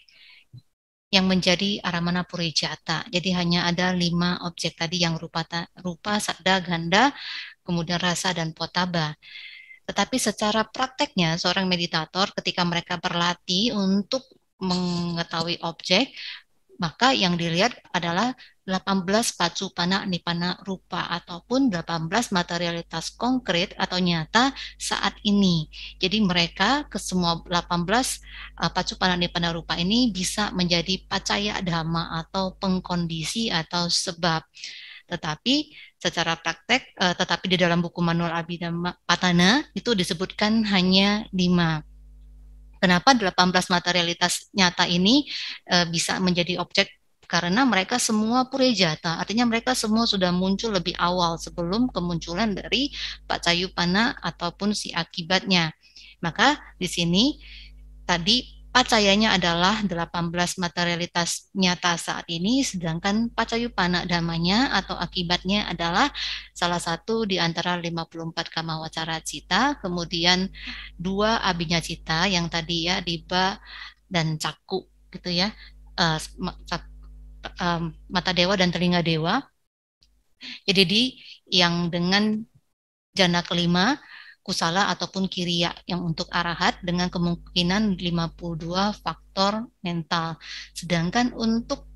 yang menjadi aramana purijata. Jadi hanya ada lima objek tadi yang rupa, rupa sabda, ganda, kemudian rasa dan potaba. Tetapi secara prakteknya seorang meditator ketika mereka berlatih untuk mengetahui objek, maka yang dilihat adalah 18 pacu pana nipana rupa ataupun 18 materialitas konkret atau nyata saat ini. Jadi mereka ke semua 18 uh, eh, pacu pana nipana rupa ini bisa menjadi pacaya dhamma atau pengkondisi atau sebab. Tetapi secara praktek, eh, tetapi di dalam buku manual Abhidhamma Patana itu disebutkan hanya lima. Kenapa 18 materialitas nyata ini eh, bisa menjadi objek karena mereka semua purejata, artinya mereka semua sudah muncul lebih awal sebelum kemunculan dari Pak Cayupana ataupun si akibatnya. Maka di sini tadi Pacayanya adalah 18 materialitas nyata saat ini, sedangkan pacayu panak damanya atau akibatnya adalah salah satu di antara 54 kama wacara cita, kemudian dua abinya cita yang tadi ya diba dan caku gitu ya, uh, mata dewa dan telinga dewa. Jadi di yang dengan jana kelima kusala ataupun kiriya yang untuk arahat dengan kemungkinan 52 faktor mental. Sedangkan untuk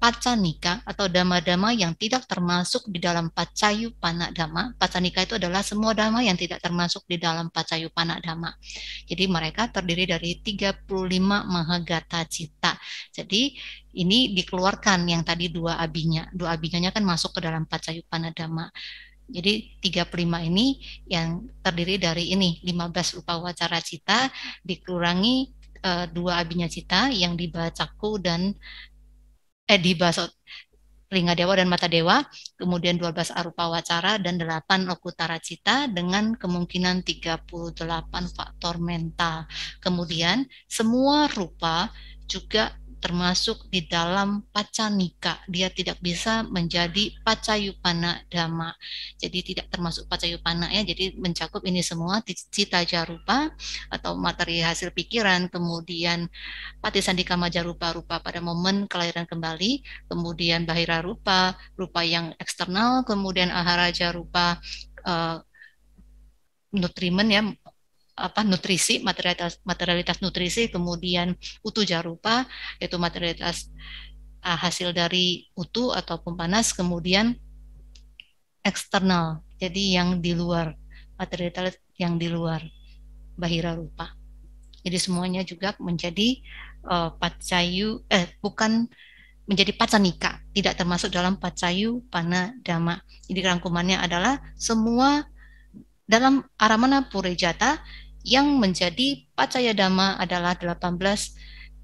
pacanika atau dama-dama yang tidak termasuk di dalam pacayu dama, Pacanika itu adalah semua dama yang tidak termasuk di dalam pacayu dama. Jadi mereka terdiri dari 35 mahagata cita. Jadi ini dikeluarkan yang tadi dua abinya. Dua abinya kan masuk ke dalam pacayu dama. Jadi 35 ini yang terdiri dari ini 15 wacara cita dikurangi uh, dua abinya cita yang dibacaku dan eh dibasok Ringa Dewa dan Mata Dewa, kemudian 12 Arupa Wacara dan 8 Lokutara Cita dengan kemungkinan 38 faktor mental. Kemudian semua rupa juga termasuk di dalam pacanika. Dia tidak bisa menjadi pacayupana dhamma. Jadi tidak termasuk pacayupana ya. Jadi mencakup ini semua cita jarupa atau materi hasil pikiran, kemudian patisandika sandika rupa-rupa pada momen kelahiran kembali, kemudian bahira rupa, rupa yang eksternal, kemudian ahara jarupa uh, eh, nutrimen ya apa nutrisi materialitas materialitas nutrisi kemudian utuh jarupa yaitu materialitas uh, hasil dari utuh ataupun panas kemudian eksternal jadi yang di luar materialitas yang di luar bahira rupa jadi semuanya juga menjadi uh, eh, pacayu eh bukan menjadi pacanika tidak termasuk dalam pacayu pana dama jadi rangkumannya adalah semua dalam aramana purejata yang menjadi pacaya dhamma adalah 18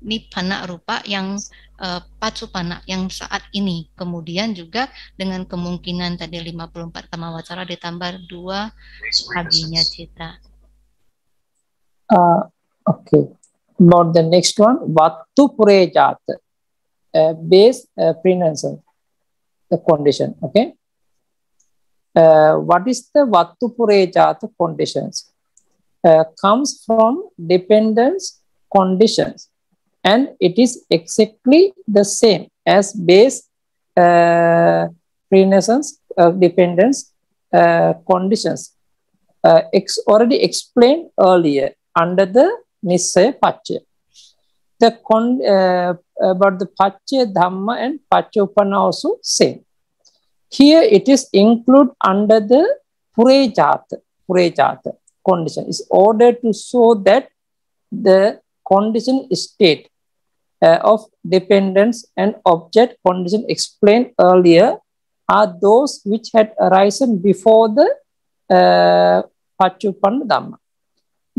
nipana rupa yang uh, eh, pacupana yang saat ini. Kemudian juga dengan kemungkinan tadi 54 kama wacara ditambah dua abinya cita. Uh, ah, okay. Not the next one. Waktu pure jat. Uh, base uh, pronunciation. The condition. Okay. Uh, what is the waktu pure jat conditions? Uh, comes from dependence conditions and it is exactly the same as base uh, renaissance of uh, dependence uh, conditions uh, ex already explained earlier under the Nissaya Pachya. The con uh, about the Pachya Dhamma and Pachya Upana also same. Here it is included under the Purejata. Purejata condition is ordered to show that the condition state uh, of dependence and object condition explained earlier are those which had arisen before the uh, Dhamma.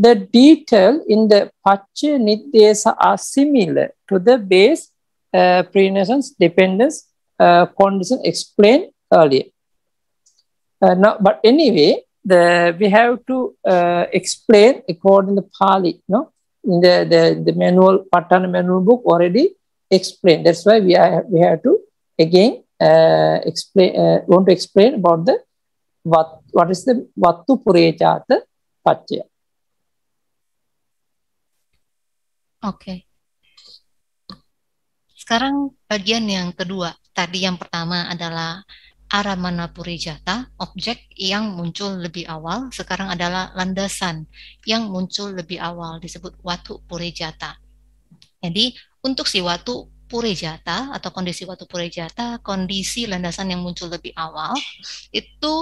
The detail in the Pacha Nidesa are similar to the base uh, prenaissance dependence uh, condition explained earlier. Uh, now, but anyway, the we have to uh, explain according to Pali, no? In the, the, the manual, Patana manual book already explained. That's why we are we have to again uh, explain uh, want to explain about the what what is the Vattu Purechata Pachya. Oke. Okay. Sekarang bagian yang kedua. Tadi yang pertama adalah aramana purijata, objek yang muncul lebih awal, sekarang adalah landasan yang muncul lebih awal, disebut watu purijata. Jadi untuk si watu purijata atau kondisi watu purijata, kondisi landasan yang muncul lebih awal, itu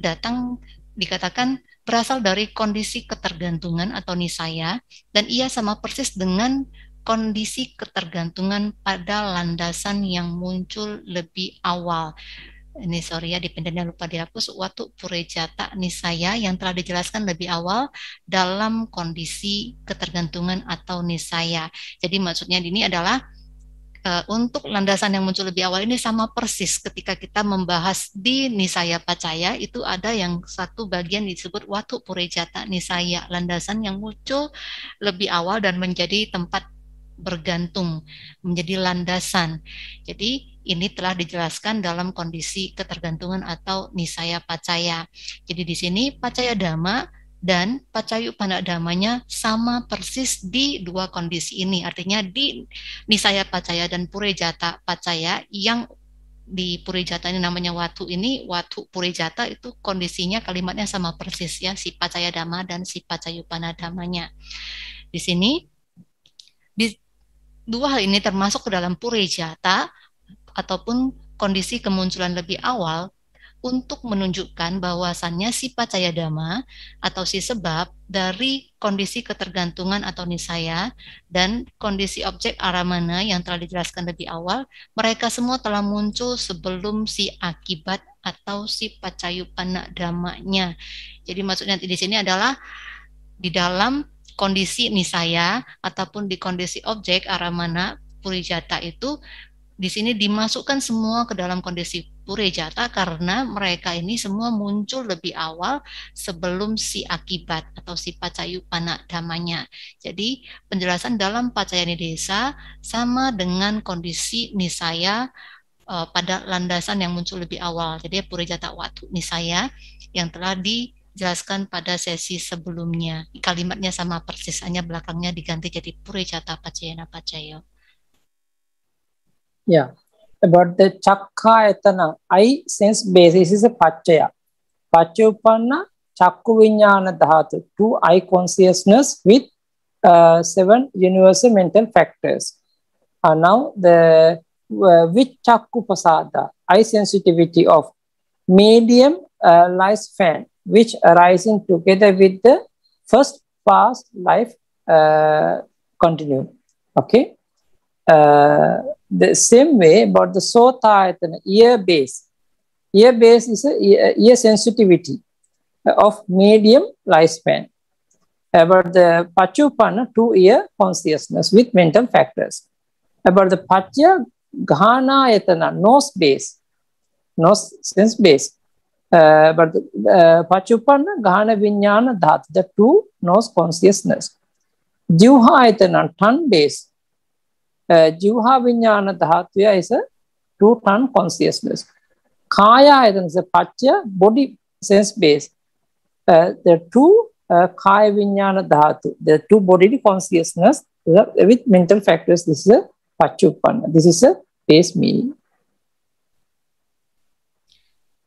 datang dikatakan berasal dari kondisi ketergantungan atau nisaya, dan ia sama persis dengan kondisi ketergantungan pada landasan yang muncul lebih awal ini sorry ya dipindah lupa dihapus waktu purejata nisaya yang telah dijelaskan lebih awal dalam kondisi ketergantungan atau nisaya. Jadi maksudnya ini adalah eh, untuk landasan yang muncul lebih awal ini sama persis ketika kita membahas di nisaya pacaya itu ada yang satu bagian disebut waktu purejata nisaya landasan yang muncul lebih awal dan menjadi tempat bergantung menjadi landasan. Jadi ini telah dijelaskan dalam kondisi ketergantungan atau nisaya pacaya. Jadi di sini pacaya dama dan pacayu panadamanya sama persis di dua kondisi ini. Artinya di nisaya pacaya dan purejata pacaya yang di Purijata ini namanya Watu ini Watu Purijata itu kondisinya kalimatnya sama persis ya si Pacaya dama dan si Pacayu Panadamanya. Di sini Dua hal ini termasuk ke dalam pure jata ataupun kondisi kemunculan lebih awal untuk menunjukkan bahwasannya si pacaya dama atau si sebab dari kondisi ketergantungan atau nisaya dan kondisi objek aramana yang telah dijelaskan lebih awal, mereka semua telah muncul sebelum si akibat atau si panak damanya. Jadi maksudnya di sini adalah di dalam kondisi nisaya ataupun di kondisi objek arah mana puri jata itu di sini dimasukkan semua ke dalam kondisi puri jata karena mereka ini semua muncul lebih awal sebelum si akibat atau si pacayu panak damanya. Jadi penjelasan dalam pacayani desa sama dengan kondisi nisaya eh, pada landasan yang muncul lebih awal. Jadi puri jata waktu nisaya yang telah di jelaskan pada sesi sebelumnya. Kalimatnya sama persis, hanya belakangnya diganti jadi puri Cata pacayana pacayo. Yeah, ya. about the chakka etana, I sense basis is a Pacaya. Pachayupanna chakku vinyana dhatu, two eye consciousness with uh, seven universal mental factors. Uh, now the uh, with chakku pasada, eye sensitivity of medium uh, lies fan, which arising together with the first past life uh, continuum. Okay. Uh, the same way about the sotayatana, ear base. Ear base is a ear, ear sensitivity of medium lifespan. About the pachupana, two ear consciousness with mental factors. About the pachya ghana etana, nose base, nose sense base. Uh, but uh, Pachupanna, Ghana Vinyana Dhat, the two knows consciousness. Jivha Aitana, ton base. Uh, Jivha Vinyana Dhatuya is a two ton consciousness. Kaya Aitana is a body sense base. Uh, the two uh, Kaya Vinyana Dhatu, the two bodily consciousness uh, with mental factors. This is a Pachupanna. This is a base meaning.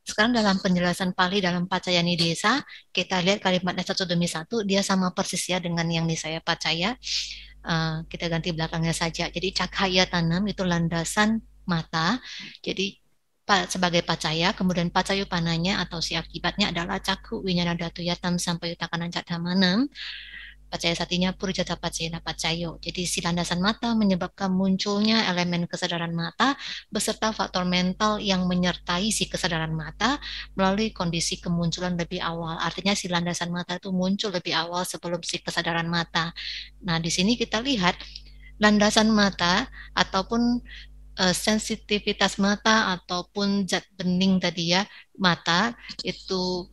Sekarang dalam penjelasan Pali dalam Pacayani Desa, kita lihat kalimatnya satu demi satu, dia sama persis ya dengan yang di saya Pacaya. Uh, kita ganti belakangnya saja. Jadi cakaya tanam itu landasan mata. Jadi sebagai pacaya, kemudian pacayu pananya atau si akibatnya adalah caku winyana datu yatam sampai utakanan catamanam. Pacaya satinya purjata pacayana pacayo. Jadi si landasan mata menyebabkan munculnya elemen kesadaran mata beserta faktor mental yang menyertai si kesadaran mata melalui kondisi kemunculan lebih awal. Artinya si landasan mata itu muncul lebih awal sebelum si kesadaran mata. Nah, di sini kita lihat landasan mata ataupun uh, sensitivitas mata ataupun zat bening tadi ya mata itu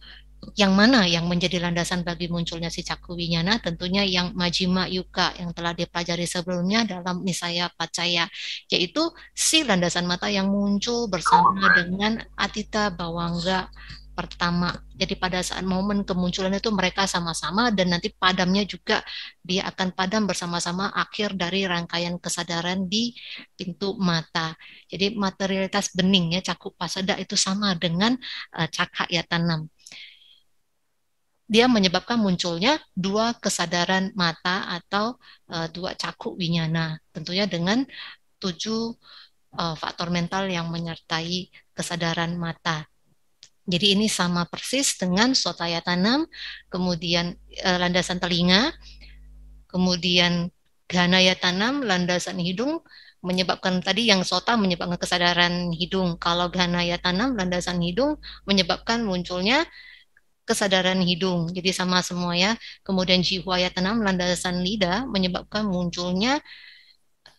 yang mana yang menjadi landasan bagi munculnya si caku winyana tentunya yang majima yuka yang telah dipelajari sebelumnya dalam misaya pacaya yaitu si landasan mata yang muncul bersama dengan atita bawangga pertama. Jadi pada saat momen kemunculan itu mereka sama-sama dan nanti padamnya juga dia akan padam bersama-sama akhir dari rangkaian kesadaran di pintu mata. Jadi materialitas beningnya ya cakup pasada itu sama dengan uh, eh, cakak ya tanam dia menyebabkan munculnya dua kesadaran mata atau uh, dua cakup winyana tentunya dengan tujuh uh, faktor mental yang menyertai kesadaran mata jadi ini sama persis dengan sotaya tanam, kemudian uh, landasan telinga, kemudian ganaya tanam, landasan hidung, menyebabkan tadi yang sota menyebabkan kesadaran hidung. Kalau ganaya tanam, landasan hidung menyebabkan munculnya kesadaran hidung. Jadi sama semua ya. Kemudian jiwa ya tenang landasan lidah menyebabkan munculnya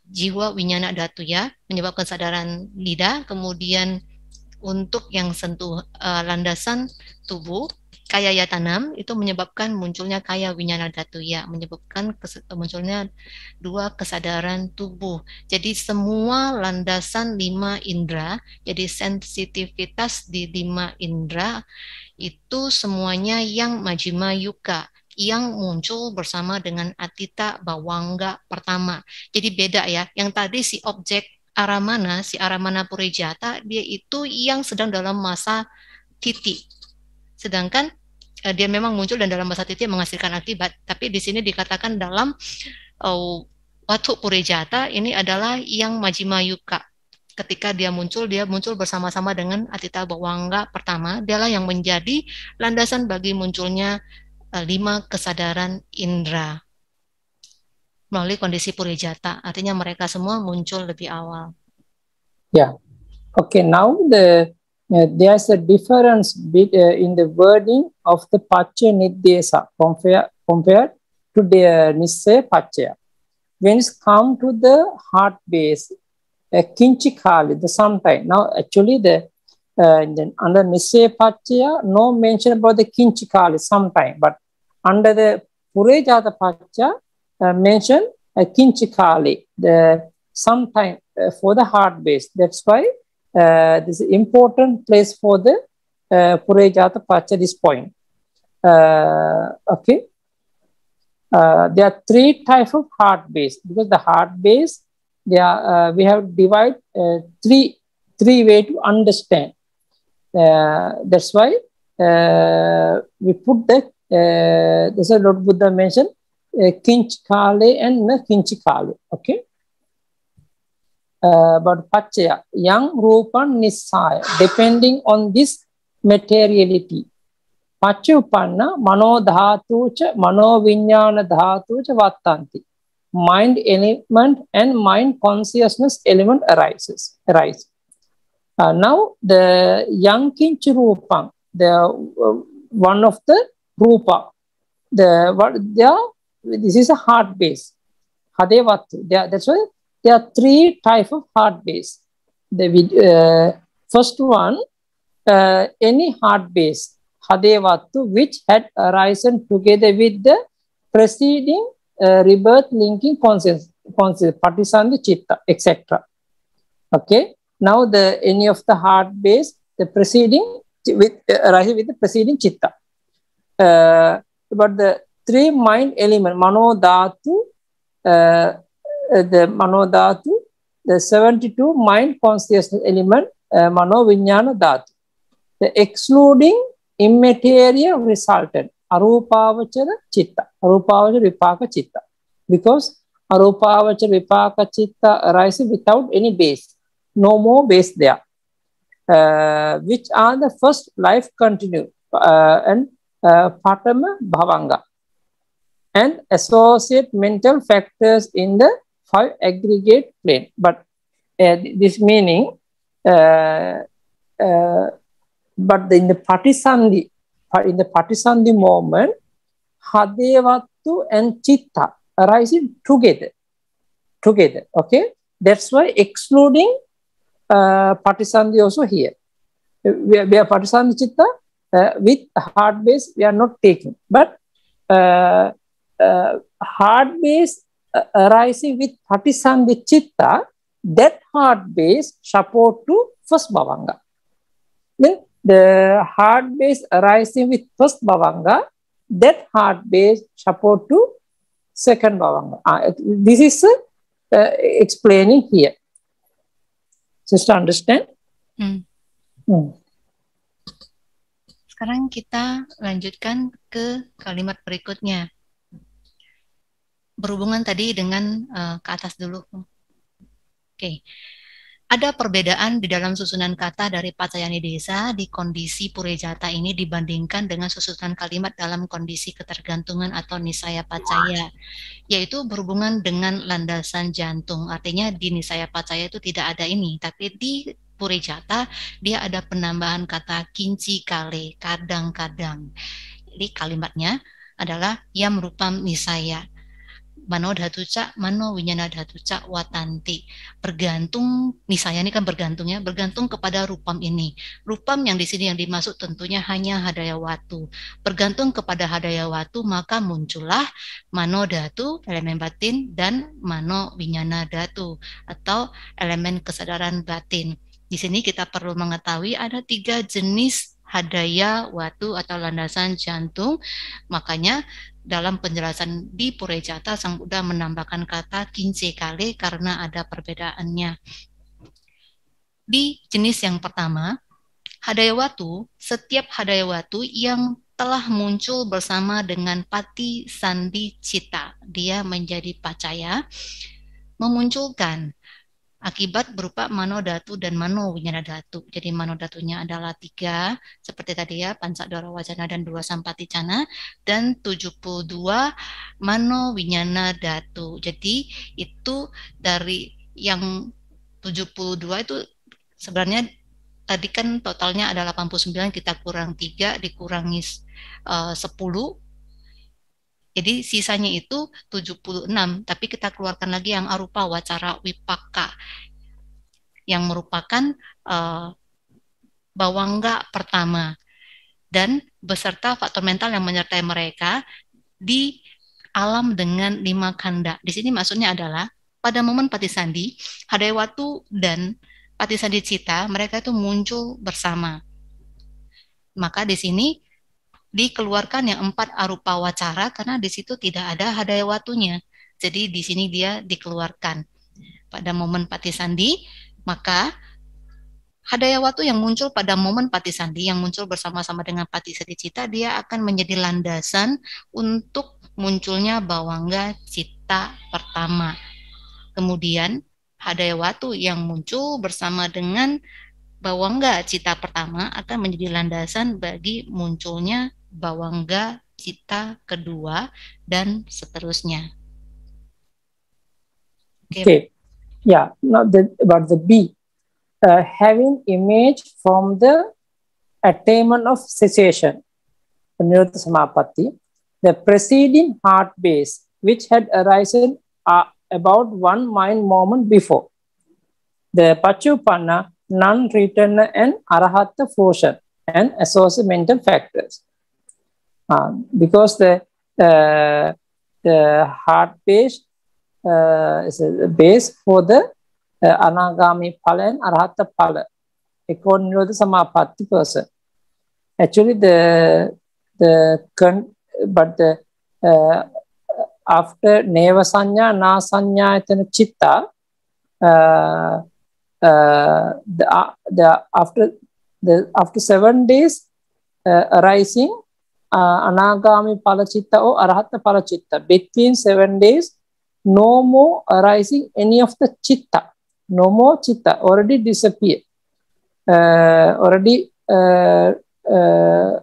jiwa winyana datu ya, menyebabkan kesadaran lidah. Kemudian untuk yang sentuh uh, landasan tubuh kaya ya tanam itu menyebabkan munculnya kaya winyana datuya, menyebabkan kes, e, munculnya dua kesadaran tubuh. Jadi semua landasan lima indera, jadi sensitivitas di lima indera itu semuanya yang majima yuka yang muncul bersama dengan atita bawangga pertama. Jadi beda ya. Yang tadi si objek aramana, si aramana purijata, dia itu yang sedang dalam masa titik Sedangkan eh, dia memang muncul dan dalam masa titik menghasilkan akibat. Tapi di sini dikatakan dalam oh, watu purijata ini adalah yang majima yuka ketika dia muncul, dia muncul bersama-sama dengan Atita Bawangga pertama, dialah yang menjadi landasan bagi munculnya eh, lima kesadaran indera melalui kondisi purijata. Artinya mereka semua muncul lebih awal. Yeah. Okay. Now the uh, eh, is a difference bit, uh, in the wording of the pachya nidesa compare compared to the nisse pachya. When it come to the heart base, kinchi the sometime. Now, actually, the uh, under Nisaya Pachya, no mention about the kinchikali sometime, but under the Purejata Pachya, uh, mention uh, kinchi the sometime uh, for the heart base. That's why uh, this is important place for the uh, Purejata Pachya, this point. Uh, okay. Uh, there are three types of heart base because the heart base they are, uh, we have divided uh, three three way to understand. Uh, that's why we put the uh, this is Lord Buddha mentioned uh, kale and na kale. Okay. Uh, but pachaya, yang rupan nisaya, depending on this materiality. Pachupanna mano dhatu mano vinyana dhatu vatanti. vattanti mind element and mind consciousness element arises. Arise. Uh, now the Yankinch Rupang, the uh, one of the Rupa, the what they are, this is a heart base. Hadevatu. That's why there are three type of heart base. The uh, first one, uh, any heart base, hadevattu which had arisen together with the preceding uh, rebirth linking conscious, partisan the chitta, etc. Okay. Now the any of the heart base, the preceding with uh, with the preceding chitta. Uh, but the three mind element, mano dhatu, uh, the mano dhatu, the 72 mind consciousness element, uh, mano vijnana dhatu. The excluding immaterial resultant arupavachara chitta, arupavachara vipaka chitta. Because arupavachara vipaka chitta arises without any base, no more base there. Uh, which are the first life continue uh, and uh, patama bhavanga and associate mental factors in the five aggregate plane. But uh, this meaning, uh, uh, but in the Patisandhi, in the Patisandhi movement, Hadevattu and Chitta arising together. Together, okay? That's why excluding uh, Patisandhi also here. We are, we are Patisandhi Chitta uh, with hard base, we are not taking. But uh, uh, hard base uh, arising with Patisandhi Chitta, that hard base support to first Bhavanga. Then the heart base arising with first bhavanga, that heart base support to second bhavanga. Uh, this is uh, uh, explaining here. Just understand. Hmm. Hmm. Sekarang kita lanjutkan ke kalimat berikutnya. Berhubungan tadi dengan uh, ke atas dulu. Oke. Okay ada perbedaan di dalam susunan kata dari Patayani Desa di kondisi Purejata ini dibandingkan dengan susunan kalimat dalam kondisi ketergantungan atau nisaya pacaya, yaitu berhubungan dengan landasan jantung. Artinya di nisaya pacaya itu tidak ada ini, tapi di Purejata dia ada penambahan kata kinci kale, kadang-kadang. Jadi kalimatnya adalah yang merupakan nisaya mano dhatu cak, mano winyana ca watanti. Bergantung, misalnya ini kan bergantungnya, bergantung kepada rupam ini. Rupam yang di sini yang dimaksud tentunya hanya hadaya watu. Bergantung kepada hadaya watu, maka muncullah mano dhatu, elemen batin, dan mano winyana dhatu, atau elemen kesadaran batin. Di sini kita perlu mengetahui ada tiga jenis hadaya watu atau landasan jantung. Makanya dalam penjelasan di Purejata, Sang Buddha menambahkan kata kince kale karena ada perbedaannya. Di jenis yang pertama, hadayawatu, setiap hadayawatu yang telah muncul bersama dengan pati sandi cita, dia menjadi pacaya, memunculkan Akibat berupa manodatu dan mano datu. Jadi manodatunya adalah tiga, seperti tadi ya, pancak dora wacana dan dua sampaticana, dan 72 mano winyana datu. Jadi itu dari yang 72 itu sebenarnya tadi kan totalnya ada 89 kita kurang tiga dikurangi eh, uh, 10 jadi sisanya itu 76, tapi kita keluarkan lagi yang arupa wacara wipaka yang merupakan uh, bawangga pertama dan beserta faktor mental yang menyertai mereka di alam dengan lima kanda. Di sini maksudnya adalah pada momen pati patisandi, Hadewatu dan pati sandi cita mereka itu muncul bersama. Maka di sini dikeluarkan yang empat arupa wacara karena di situ tidak ada hadaya watunya. Jadi di sini dia dikeluarkan. Pada momen pati sandi, maka hadaya watu yang muncul pada momen pati sandi yang muncul bersama-sama dengan pati cita dia akan menjadi landasan untuk munculnya bawangga cita pertama. Kemudian hadaya watu yang muncul bersama dengan bawangga cita pertama akan menjadi landasan bagi munculnya bawangga cita kedua dan seterusnya. Okay. okay. Yeah, not the, about the B. Uh, having image from the attainment of cessation, Menurut Samapatti, the preceding heart base which had arisen uh, about one mind moment before. The Pachupanna, non-returner and Arahatta portion and associated mental factors. Uh, because the uh, the heart base uh, is a base for the uh, anagami phala and arhata phala, according to the samapatti person. Actually, the the con but the uh, after neva sanya na sanya chitta. Uh, uh, the, uh, the after the after seven days uh, arising anagami palachitta or arahatta palachitta. Between seven days, no more arising any of the chitta. No more chitta, already disappear. Uh, already uh, uh,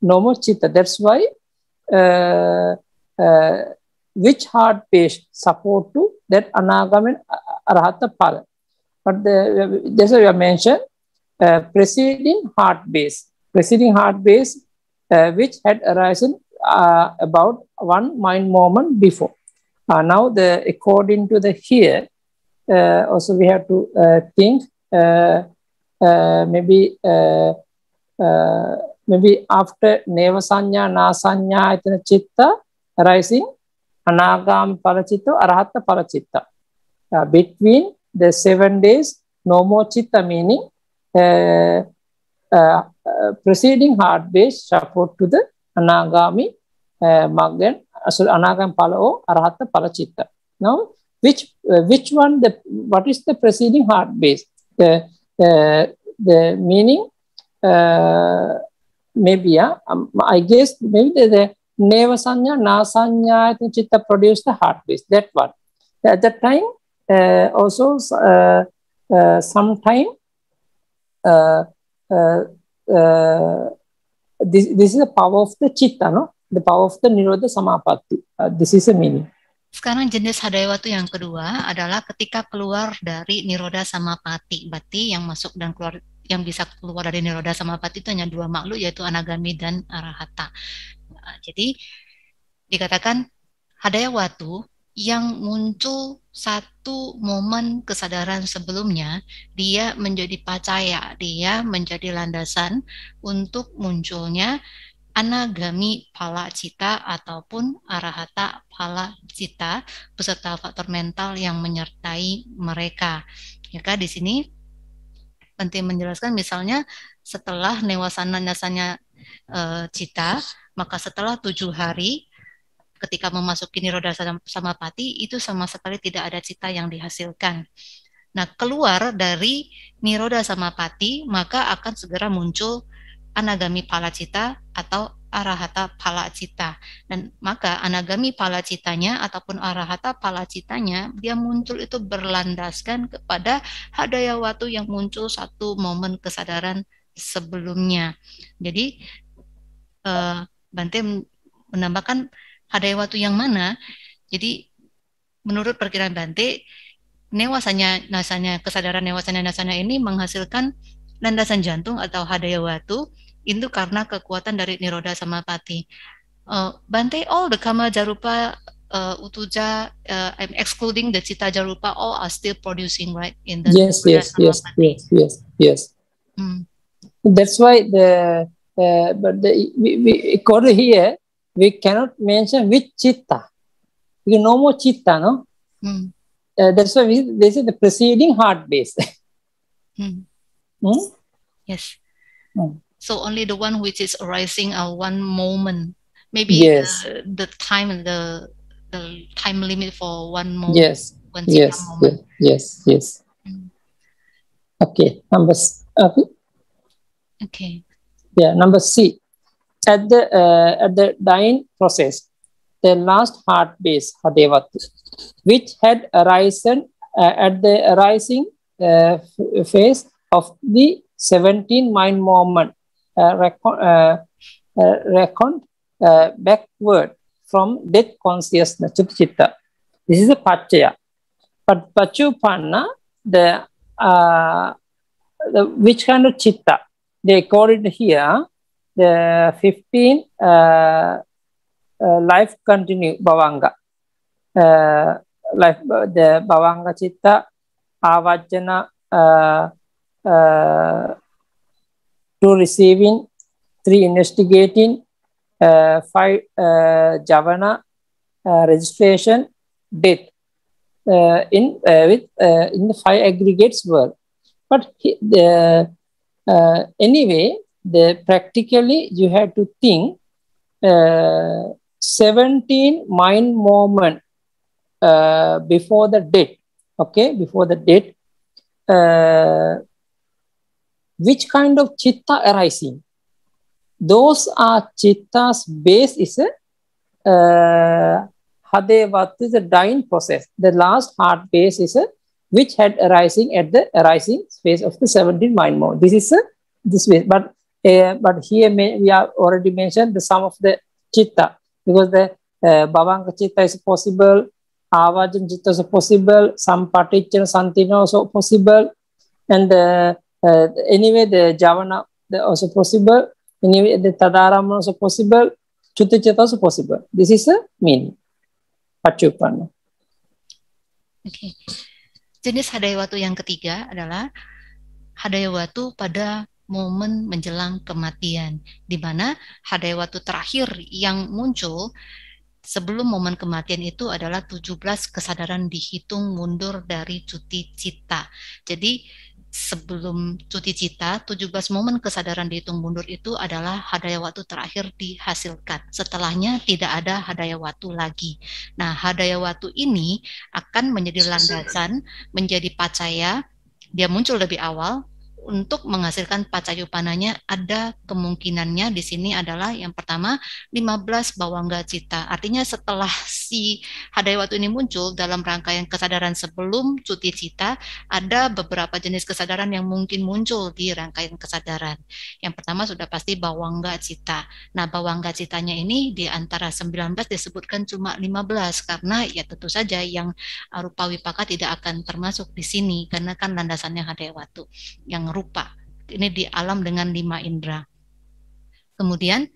no more chitta. That's why which heart patient support to that anagami arahatta pala. But the, that's why we mentioned preceding heart base. Preceding heart base Uh, which had arisen uh, about one mind moment before. Uh, now, the according to the here, also we have to think maybe maybe after nevasanya nasanya, na sanya, chitta arising anagam parachitta, arahatta parachitta. Uh, between the seven days, no more chitta meaning uh, uh, uh, preceding heart base support to the Anagami uh, Maggan, uh, so Anagam palo arahata Palachitta. Now, which uh, which one the what is the preceding heart base? The the uh, the meaning uh, maybe yeah, um, I guess maybe the, the Neva Sanya, Na Sanya, Chitta produced the heart base. That one. At that time, uh, also uh, uh, sometime uh, uh, uh, this, this is the power of the citta, no? The power of the nirodha samapatti. Uh, this is the meaning. Sekarang jenis hadayawatu yang kedua adalah ketika keluar dari niroda samapati. Berarti yang masuk dan keluar yang bisa keluar dari niroda samapati itu hanya dua makhluk yaitu anagami dan arahata. Nah, jadi dikatakan hadayawatu yang muncul satu momen kesadaran sebelumnya, dia menjadi pacaya, dia menjadi landasan untuk munculnya anagami pala cita ataupun arahata pala cita beserta faktor mental yang menyertai mereka. ya kan di sini penting menjelaskan misalnya setelah newasana nasanya e, eh, cita, maka setelah tujuh hari ketika memasuki niroda samapati itu sama sekali tidak ada cita yang dihasilkan. Nah, keluar dari niroda samapati maka akan segera muncul anagami palacita atau arahata palacita. Dan maka anagami palacitanya ataupun arahata palacitanya dia muncul itu berlandaskan kepada hadaya waktu yang muncul satu momen kesadaran sebelumnya. Jadi eh, Bante menambahkan Hadai waktu yang mana? Jadi menurut perkiraan Bante, newasanya nasanya kesadaran newasanya nasanya ini menghasilkan landasan jantung atau hadaya watu itu karena kekuatan dari niroda sama pati. Uh, Bante, all the kama jarupa uh, utuja, uh, I'm excluding the cita jarupa, all are still producing, right? In the yes, yes, yes, yes, yes, yes, Hmm. That's why the uh, but the, we, we, according here we cannot mention which chitta. You no more chitta, no? Mm. Uh, that's why we, this is the preceding heart base. [LAUGHS] mm. Mm? Yes. Hmm. So only the one which is arising at one moment. Maybe yes. the, the time the the time limit for one moment. Yes. One yes. Moment. Yes. Yes. yes. Hmm. Okay. Number. Okay. Okay. Yeah. Number C at the uh, at the dying process, the last heart base hadevati, which had arisen uh, at the arising uh, phase of the 17 mind movement uh, uh, uh, reckoned recon backward from death consciousness to chitta. This is a patyaya. But pachupanna, the, the which kind of chitta? They call it here the 15 uh, uh, life continue bhavanga. Uh, life, the bhavanga chitta uh, to receiving, three investigating, five javana registration, death. Uh, in uh, with uh, in the five aggregates were But he, the, anyway, the practically you have to think uh, 17 mind moment uh, before the date okay before the date uh, which kind of chitta arising those are chitta's base is a uh, hadevat is a dying process the last heart base is a which had arising at the arising space of the 17 mind moment this is a uh, this way but Uh, but here may, we have already mentioned the sum of the chitta because the uh, Bhavanga chitta is possible, Avajan chitta is possible, some partition santino also possible, and the, uh, eh, anyway the Javana also possible, anyway the Tadarama also possible, Chutta chitta also possible. This is a meaning. Pacupanna. Okay. Jenis hadaya watu yang ketiga adalah hadaya watu pada momen menjelang kematian, di mana waktu terakhir yang muncul sebelum momen kematian itu adalah 17 kesadaran dihitung mundur dari cuti cita. Jadi sebelum cuti cita, 17 momen kesadaran dihitung mundur itu adalah hadaya waktu terakhir dihasilkan. Setelahnya tidak ada hadaya waktu lagi. Nah, hadaya waktu ini akan menjadi landasan, menjadi pacaya, dia muncul lebih awal, untuk menghasilkan pananya ada kemungkinannya di sini adalah yang pertama 15 bawangga cita. Artinya setelah si hadayawatu ini muncul dalam rangkaian kesadaran sebelum cuti cita, ada beberapa jenis kesadaran yang mungkin muncul di rangkaian kesadaran. Yang pertama sudah pasti bawangga cita. Nah, bawangga citanya ini di antara 19 disebutkan cuma 15 karena ya tentu saja yang arupa wipaka tidak akan termasuk di sini karena kan landasannya hadayawatu. Yang rupa. Ini di alam dengan lima indera. Kemudian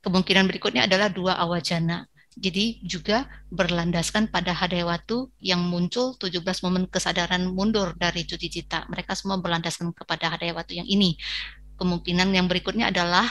kemungkinan berikutnya adalah dua awajana. Jadi juga berlandaskan pada hadewatu yang muncul 17 momen kesadaran mundur dari cuti cita. Mereka semua berlandaskan kepada hadewatu yang ini. Kemungkinan yang berikutnya adalah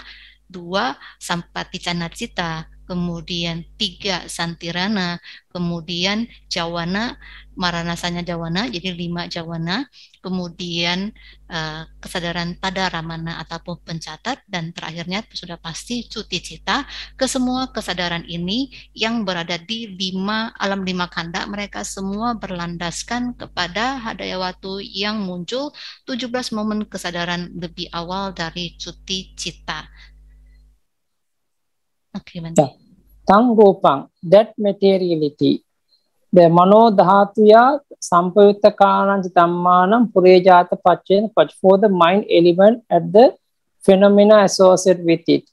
dua sampati cita, kemudian tiga santirana, kemudian jawana, maranasanya jawana, jadi lima jawana, kemudian uh, kesadaran pada ramana ataupun pencatat, dan terakhirnya sudah pasti cuti cita ke semua kesadaran ini yang berada di lima alam lima kanda mereka semua berlandaskan kepada waktu yang muncul 17 momen kesadaran lebih awal dari cuti cita. Okay, yeah. Tang Gopang, that materiality, the mano dhatuya Sampayutta Karanj Dhammanam Purejata Pachayan for the mind element at the phenomena associated with it.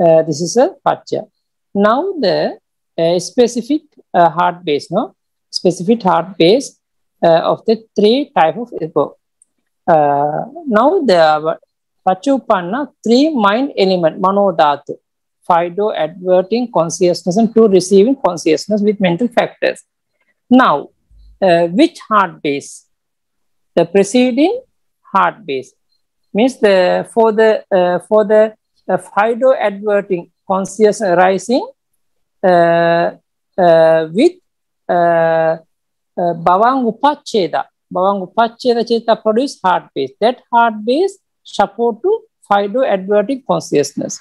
Uh, this is a pachya. Now the uh, specific uh, heart base, no? Specific heart base uh, of the three type of ego. Uh, now the Pachupanna, uh, three mind element, Manodhatu, Fido adverting consciousness and two receiving consciousness with mental factors. Now, uh, which heart base? The preceding heart base means the for the uh, for the uh, phytoadverting conscious arising uh, uh with uh, uh, bhavang upacheda. Bhavang upacheda cheta produce heart base. That heart base support to fido phytoadverting consciousness.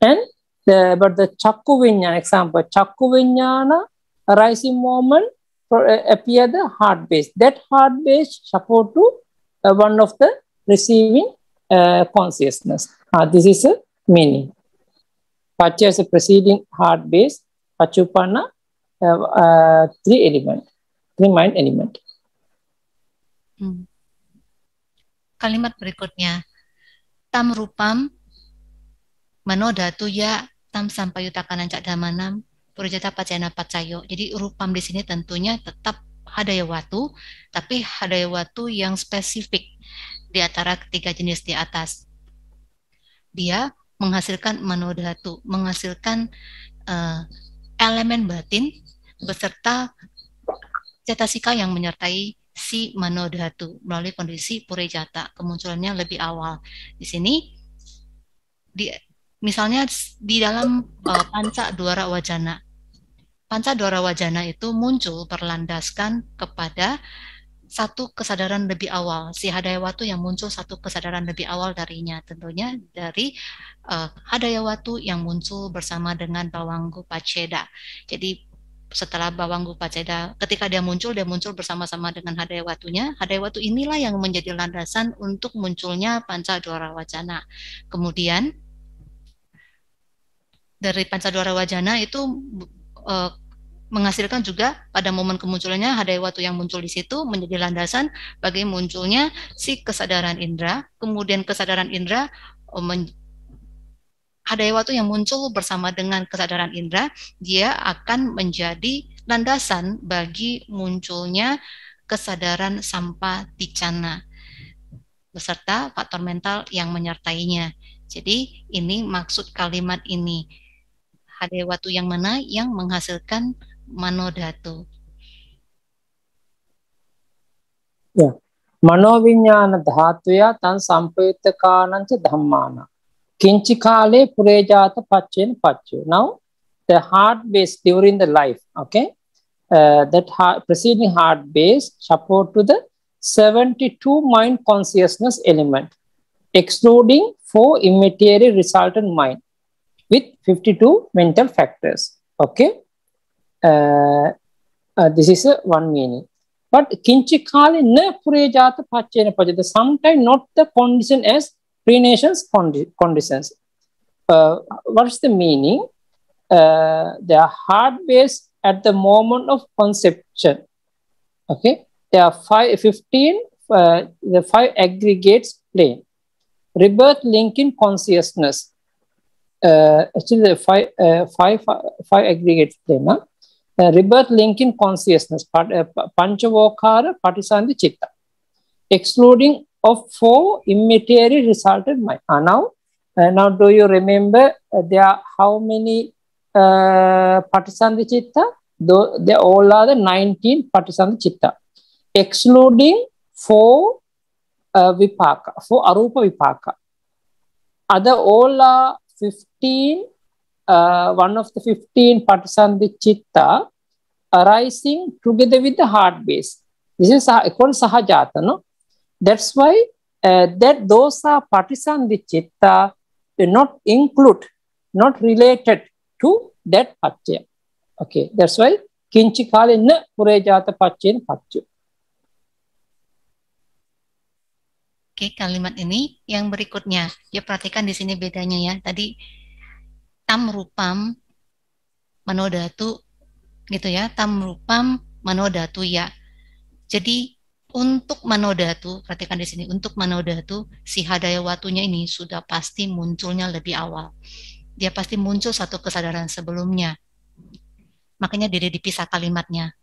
And the, but the chakku vinyana example, chakku vinyana arising moment appear the hard base. That hard base support to uh, one of the receiving uh, consciousness. Uh, this is a meaning. Pacha is a preceding hard base, Pachupana, uh, uh, three element, three mind element. Hmm. Kalimat berikutnya, tam rupam ya, tam sampayutakanan kanan cak damanam purujata pacayana pacayo. Jadi rupam di sini tentunya tetap watu, tapi watu yang spesifik di antara ketiga jenis di atas. Dia menghasilkan manodhatu, menghasilkan uh, elemen batin beserta cetasika yang menyertai si manodhatu melalui kondisi purejata kemunculannya lebih awal di sini di misalnya di dalam uh, panca duara wajana Pancadora Wajana itu muncul berlandaskan kepada satu kesadaran lebih awal si Hadayawatu yang muncul satu kesadaran lebih awal darinya tentunya dari uh, Hadayawatu yang muncul bersama dengan Bawanggu Paceda. Jadi setelah Bawanggu Paceda ketika dia muncul dia muncul bersama-sama dengan Hadayawatunya. Hadayawatu inilah yang menjadi landasan untuk munculnya Pancadora wajana. Kemudian dari Pancadora Wajana itu uh, menghasilkan juga pada momen kemunculannya hadai watu yang muncul di situ menjadi landasan bagi munculnya si kesadaran indera kemudian kesadaran indera eh, men- hadai watu yang muncul bersama dengan kesadaran indera dia akan menjadi landasan bagi munculnya kesadaran sampah ticana beserta faktor mental yang menyertainya jadi ini maksud kalimat ini waktu yang mana yang menghasilkan Manodhatu? Ya. Manovinyana dhatuya tan sampayutakanan ca dhammana. Kinchi kale purejata pacchen pacchu. Now, the heart base during the life, okay? Uh, that heart, preceding heart base support to the 72 mind consciousness element, excluding four immaterial resultant mind. with 52 mental factors. Okay. Uh, uh, this is uh, one meaning. But kinchikali na purejata pachena pajata, sometimes not the condition as prenations condi conditions. Uh, what's the meaning? Uh, they are hard based at the moment of conception. Okay. There are five, 15, uh, the five aggregates plane, Rebirth linking consciousness. actually the five, uh, five, five aggregates uh, rebirth link in consciousness, part, panchavokara, patisandhi, chitta. Excluding of four immaterial resulted mind. Uh, now, uh, now do you remember uh, there are how many uh, patisandhi chitta? Though they all are the 19 patisandhi chitta. Excluding four uh, vipaka, four arupa vipaka. Other all are 15, uh, one of the 15 Patasandhi Chitta arising together with the heart base. This is called Sahajata, no? That's why uh, that those are Patisandhi Chitta not include, not related to that Patya. Okay, that's why Kinchikale na Purejata Patyen Patya. Oke, kalimat ini yang berikutnya. Ya perhatikan di sini bedanya ya. Tadi tam rupam manodatu gitu ya. Tam rupam manodatu ya. Jadi untuk manodatu, perhatikan di sini, untuk manodatu, si hadaya watunya ini sudah pasti munculnya lebih awal. Dia pasti muncul satu kesadaran sebelumnya. Makanya dia dipisah kalimatnya.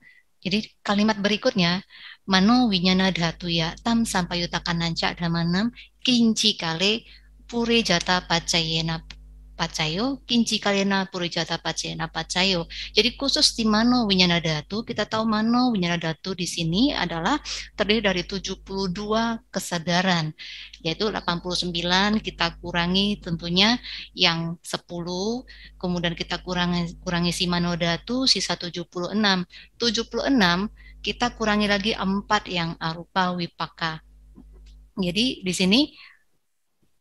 Jadi kalimat berikutnya, mano winyana dhatu ya tam sampayuta kananca dhamanam kinci kale pure jata pacayena pacayo, kinci kalena purijata pacena pacayo. Jadi khusus di mano winyana datu, kita tahu mano winyana datu di sini adalah terdiri dari 72 kesadaran, yaitu 89 kita kurangi tentunya yang 10, kemudian kita kurangi, kurangi si mano datu sisa 76. 76 kita kurangi lagi 4 yang arupa wipaka. Jadi di sini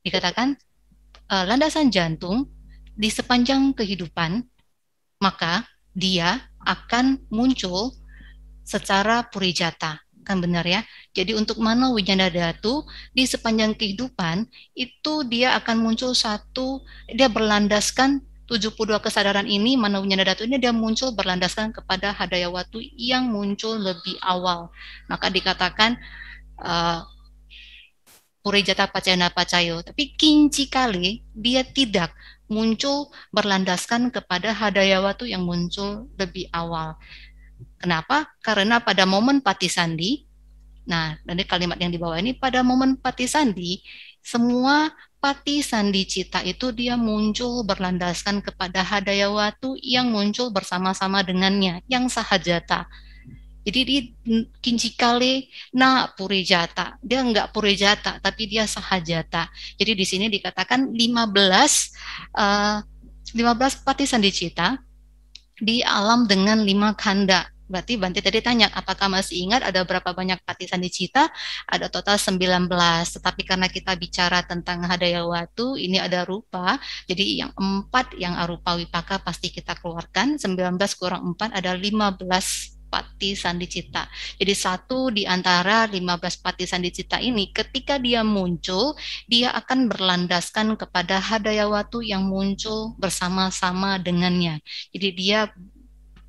dikatakan uh, landasan jantung di sepanjang kehidupan, maka dia akan muncul secara purijata. Kan benar ya? Jadi untuk Mano Wijana Datu di sepanjang kehidupan itu dia akan muncul satu, dia berlandaskan 72 kesadaran ini, Mano Wijana Datu ini dia muncul berlandaskan kepada Hadayawatu yang muncul lebih awal. Maka dikatakan uh, purijata pacayana pacayo. Tapi kinci kali dia tidak muncul berlandaskan kepada hadaya watu yang muncul lebih awal. Kenapa? Karena pada momen pati sandi, nah dari kalimat yang dibawa ini pada momen pati sandi, semua pati sandi cita itu dia muncul berlandaskan kepada hadaya watu yang muncul bersama-sama dengannya, yang sahajata jadi di kincikale na purejata. Dia enggak purejata tapi dia sahajata. Jadi di sini dikatakan 15 uh, eh, 15 pati sandicita di alam dengan lima kanda. Berarti Banti tadi tanya, apakah masih ingat ada berapa banyak pati sandicita? Ada total 19. Tetapi karena kita bicara tentang hadaya waktu ini ada rupa. Jadi yang empat yang arupa wipaka pasti kita keluarkan. 19 kurang 4 ada 15 pati Sandi Cita. Jadi satu di antara 15 pati Sandi Cita ini ketika dia muncul, dia akan berlandaskan kepada hadayawatu yang muncul bersama-sama dengannya. Jadi dia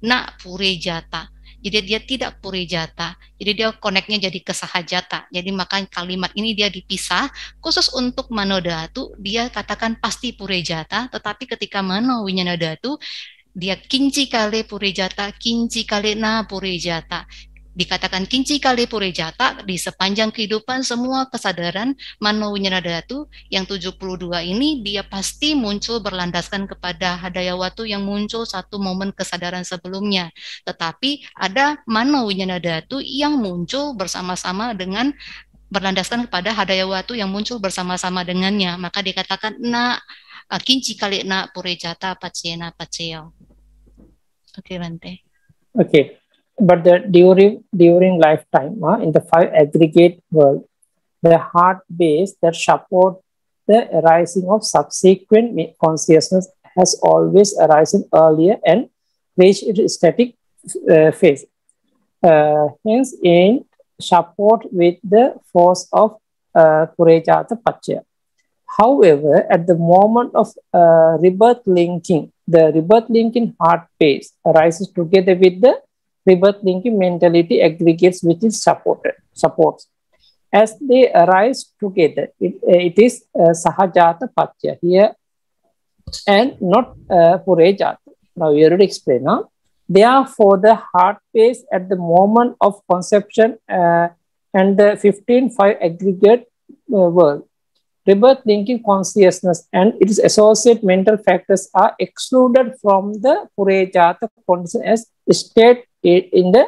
nak pure jata. Jadi dia tidak pure jata. Jadi dia koneknya jadi kesahajata. Jadi maka kalimat ini dia dipisah khusus untuk manodatu dia katakan pasti pure jata, tetapi ketika mano winyanodatu dia kinci kali purijata, kinci kali na purijata. Dikatakan kinci kali purijata di sepanjang kehidupan semua kesadaran mano datu yang 72 ini dia pasti muncul berlandaskan kepada hadaya watu yang muncul satu momen kesadaran sebelumnya. Tetapi ada mano datu yang muncul bersama-sama dengan berlandaskan kepada hadaya watu yang muncul bersama-sama dengannya. Maka dikatakan na kinci kali na purijata pacena paceo. Okay, Vante. Okay. But the, during, during lifetime, uh, in the five aggregate world, the heart base that support the arising of subsequent consciousness has always arisen earlier and reached its static uh, phase. Uh, hence, in support with the force of uh, purajata Pachya. However, at the moment of uh, rebirth linking, the rebirth linking heart phase arises together with the rebirth linking mentality aggregates which is supported, supports. As they arise together, it, uh, it is uh, Sahajata Patya here and not uh, Purejata. Now, we already explained. Huh? Therefore, the heart phase at the moment of conception uh, and the 15-5 aggregate uh, world rebirth thinking, consciousness and its associate mental factors are excluded from the Purejata condition as stated in the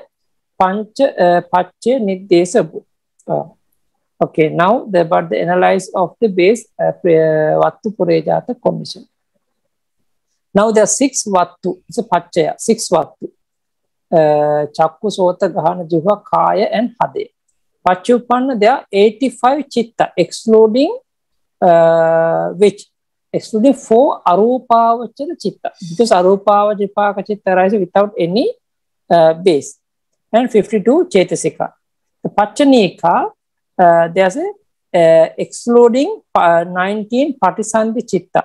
Pancha uh, Pache Uh, okay, now the, about the analysis of the base uh, uh Vattu Purejata condition. Now there are six Vattu, it's a Pachaya, six Vattu. Uh, Chakku, Sota, Gahana, Jiva, Kaya and Hade. Pachupanna, there are 85 Chitta, excluding uh, which excluding four arupavachara chitta because arupavachipaka chitta arises without any uh, base and 52 chetasika the pachanika uh, there's a uh, excluding uh, 19 patisandhi chitta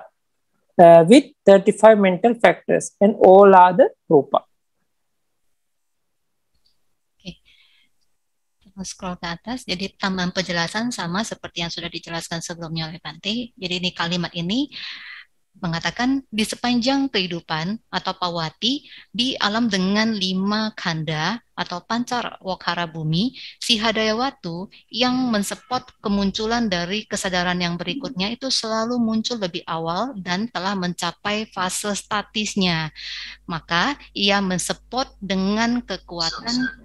uh, with 35 mental factors and all are the rupa scroll ke atas, jadi tambahan penjelasan sama seperti yang sudah dijelaskan sebelumnya oleh Panti. Jadi ini kalimat ini mengatakan di sepanjang kehidupan atau pawati di alam dengan lima kanda atau pancar wakara bumi, si Hadayawatu yang mensepot kemunculan dari kesadaran yang berikutnya itu selalu muncul lebih awal dan telah mencapai fase statisnya. Maka ia mensepot dengan kekuatan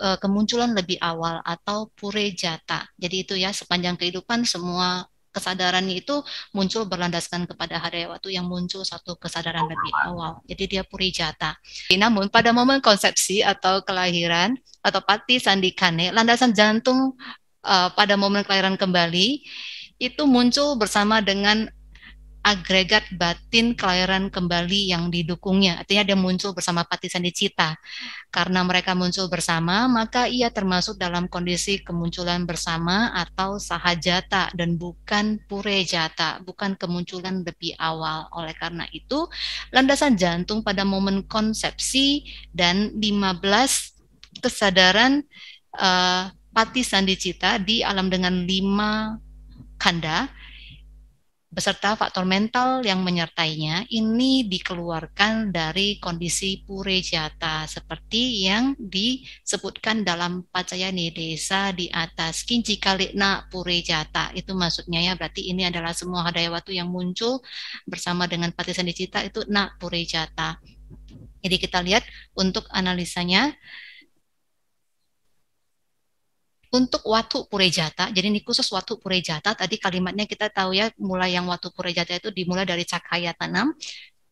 Eh, kemunculan lebih awal atau pure jata. Jadi itu ya sepanjang kehidupan semua kesadaran itu muncul berlandaskan kepada hari waktu yang muncul satu kesadaran lebih awal. Jadi dia purijata. Namun pada momen konsepsi atau kelahiran atau pati sandikane, landasan jantung uh, pada momen kelahiran kembali itu muncul bersama dengan agregat batin kelahiran kembali yang didukungnya. Artinya dia muncul bersama Pati Sandicita. Karena mereka muncul bersama, maka ia termasuk dalam kondisi kemunculan bersama atau sahajata dan bukan purejata, bukan kemunculan lebih awal. Oleh karena itu, landasan jantung pada momen konsepsi dan 15 kesadaran uh, Pati Sandicita di alam dengan lima kanda beserta faktor mental yang menyertainya ini dikeluarkan dari kondisi pure jata seperti yang disebutkan dalam pacaya desa di atas kinci kalikna pure jata itu maksudnya ya berarti ini adalah semua hadaya waktu yang muncul bersama dengan patisan dicita itu nak pure jata jadi kita lihat untuk analisanya untuk watu purejata, jadi ini khusus watu purejata, tadi kalimatnya kita tahu ya, mulai yang watu purejata itu dimulai dari cakaya tanam,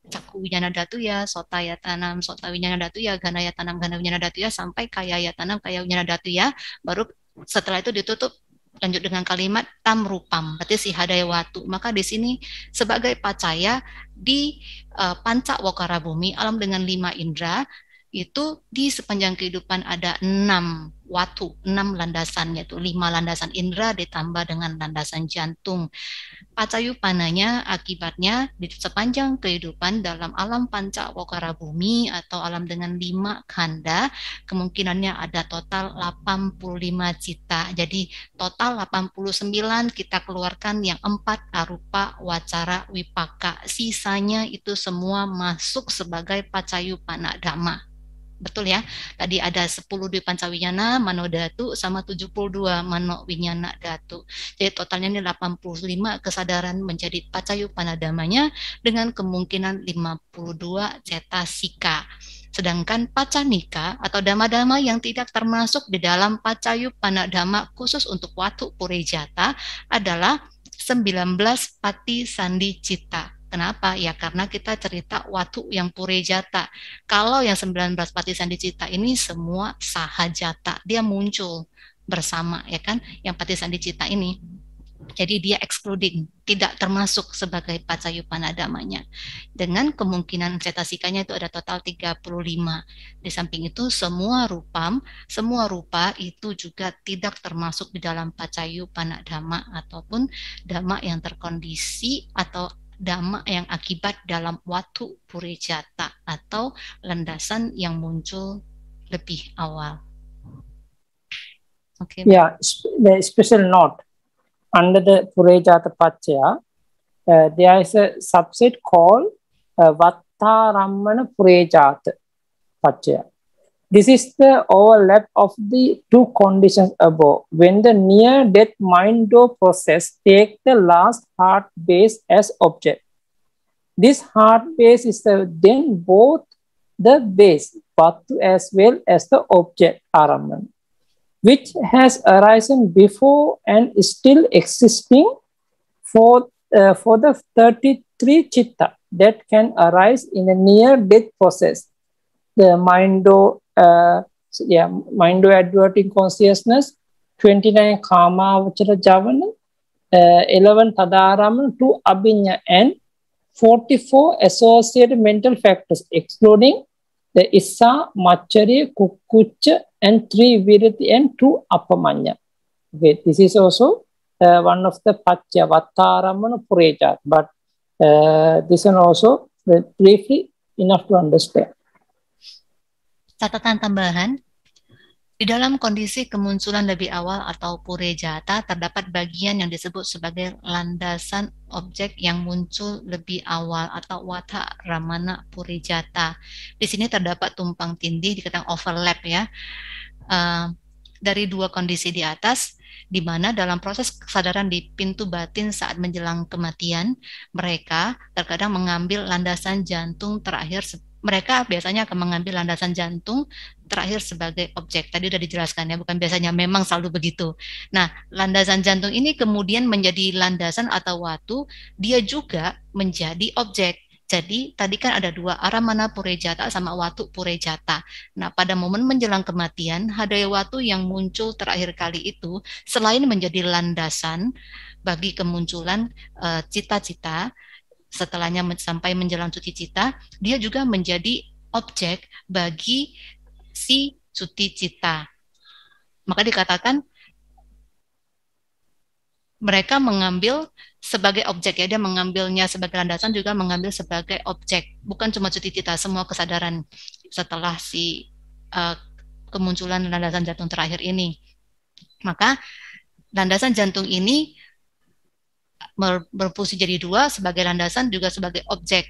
caku datu ya, sota ya tanam, sota datu ya, gana ya tanam, gana datu ya, sampai kaya ya tanam, kaya datu ya. baru setelah itu ditutup lanjut dengan kalimat tam rupam, berarti si hadaya watu. Maka di sini sebagai pacaya di uh, eh, panca wakara bumi, alam dengan lima indera, itu di sepanjang kehidupan ada enam watu, enam landasan yaitu lima landasan indera ditambah dengan landasan jantung. Pacayu pananya akibatnya di sepanjang kehidupan dalam alam panca wakara bumi atau alam dengan lima kanda, kemungkinannya ada total 85 cita. Jadi total 89 kita keluarkan yang empat arupa wacara wipaka. Sisanya itu semua masuk sebagai panak dhamma betul ya. Tadi ada 10 Dwi Pancawinyana, Mano Datu, sama 72 Mano Winyana Datu. Jadi totalnya ini 85 kesadaran menjadi pacayu panadamanya dengan kemungkinan 52 cetasika. Sedangkan pacanika atau dama-dama yang tidak termasuk di dalam pacayu panadama khusus untuk watu purejata adalah 19 pati sandi cita Kenapa? Ya karena kita cerita watu yang pure jata. Kalau yang 19 patisan cita ini semua sahajata, dia muncul bersama ya kan yang patisan cita ini. Jadi dia excluding, tidak termasuk sebagai pacayu damanya. Dengan kemungkinan cetasikanya itu ada total 35. Di samping itu semua rupam, semua rupa itu juga tidak termasuk di dalam pacayu panadama ataupun damak yang terkondisi atau Dama yang akibat dalam watu purijata atau landasan yang muncul lebih awal. Okay. Yeah, the special note under the purijata pacya, uh, there is a subset called uh, vattarammana purijata pachya. This is the overlap of the two conditions above. When the near-death mind door process take the last heart base as object. This heart base is the, then both the base, but as well as the object Araman, which has arisen before and is still existing for, uh, for the 33 Chitta that can arise in a near-death process. The mind door uh, yeah, mind adverting consciousness, 29 karma Vachara Javana, uh, 11 Tadaraman, 2 Abhinya, and 44 associated mental factors, excluding the Issa, Machari, Kukucha, and 3 Virati, and 2 Apamanya. Okay, this is also uh, one of the Pacha, Vataramana, Pureja, but uh, this one also uh, briefly enough to understand. Catatan tambahan, di dalam kondisi kemunculan lebih awal atau jata, terdapat bagian yang disebut sebagai landasan objek yang muncul lebih awal atau watak ramana jata. Di sini terdapat tumpang tindih dikatakan overlap ya. Uh, dari dua kondisi di atas di mana dalam proses kesadaran di pintu batin saat menjelang kematian mereka terkadang mengambil landasan jantung terakhir mereka biasanya akan mengambil landasan jantung terakhir sebagai objek. Tadi sudah dijelaskan ya, bukan biasanya memang selalu begitu. Nah, landasan jantung ini kemudian menjadi landasan atau watu, dia juga menjadi objek. Jadi tadi kan ada dua arah mana jata sama watu jata. Nah pada momen menjelang kematian hadaya watu yang muncul terakhir kali itu selain menjadi landasan bagi kemunculan eh, cita-cita, uh, setelahnya sampai menjelang cuti cita, dia juga menjadi objek bagi si cuti cita. Maka dikatakan mereka mengambil sebagai objek ya dia mengambilnya sebagai landasan juga mengambil sebagai objek bukan cuma cuti cita semua kesadaran setelah si uh, kemunculan landasan jantung terakhir ini maka landasan jantung ini berfungsi jadi dua sebagai landasan juga sebagai objek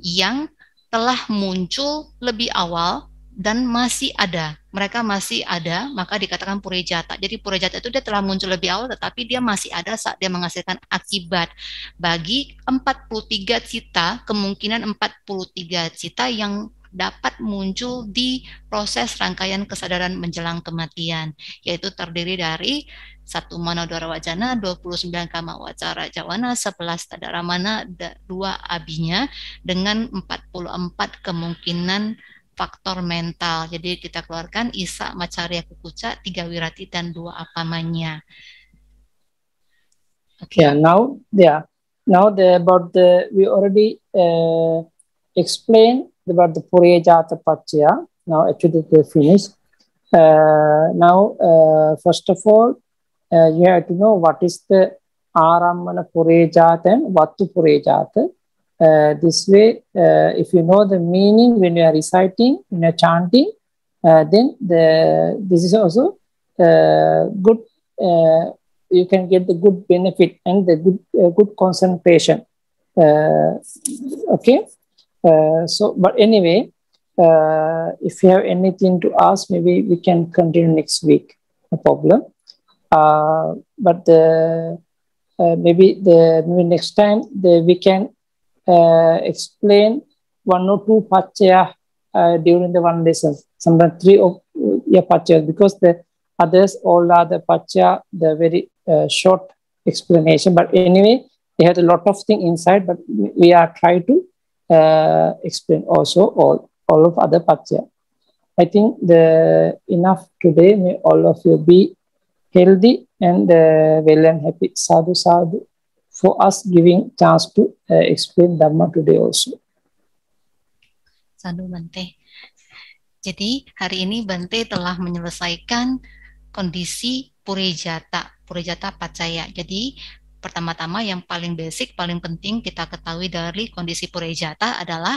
yang telah muncul lebih awal dan masih ada. Mereka masih ada, maka dikatakan purejata. Jadi purejata itu dia telah muncul lebih awal tetapi dia masih ada saat dia menghasilkan akibat bagi 43 cita, kemungkinan 43 cita yang dapat muncul di proses rangkaian kesadaran menjelang kematian, yaitu terdiri dari satu Manodara Wacana, 29 Kama Wacara Jawana, 11 Tadaramana, dua Abinya, dengan empat puluh empat kemungkinan faktor mental. Jadi kita keluarkan Isa, Macarya Kukuca, tiga Wirati, dan 2 Apamanya. Okay. Yeah, now, yeah, now the, about the, we already uh, explained about the Puriya Jata Pachya. Now actually they finish. Uh, eh, now, uh, first of all, uh, you have to know what is the Aramana Purejata and Vattu Purejata. Uh, this way, uh, if you know the meaning when you are reciting, when you are chanting, uh, then the, this is also uh, good, uh, you can get the good benefit and the good, good concentration. okay. so, but anyway, if you have anything to ask, maybe we can continue next week. No problem. Uh, but the, uh, maybe the maybe next time the, we can uh, explain one or two pachya uh, during the one lesson. Sometimes three or uh, yeah pachya. because the others all are the pachya the very short explanation. But anyway, they had a lot of thing inside. But we are trying to explain also all all of other pachya. I think the enough today. May all of you be healthy and uh, well and happy. Sadhu, sadhu for us giving chance to uh, explain Dharma today also. Sadhu Bante. Jadi hari ini Bante telah menyelesaikan kondisi purijata, purijata pacaya. Jadi pertama-tama yang paling basic, paling penting kita ketahui dari kondisi purijata adalah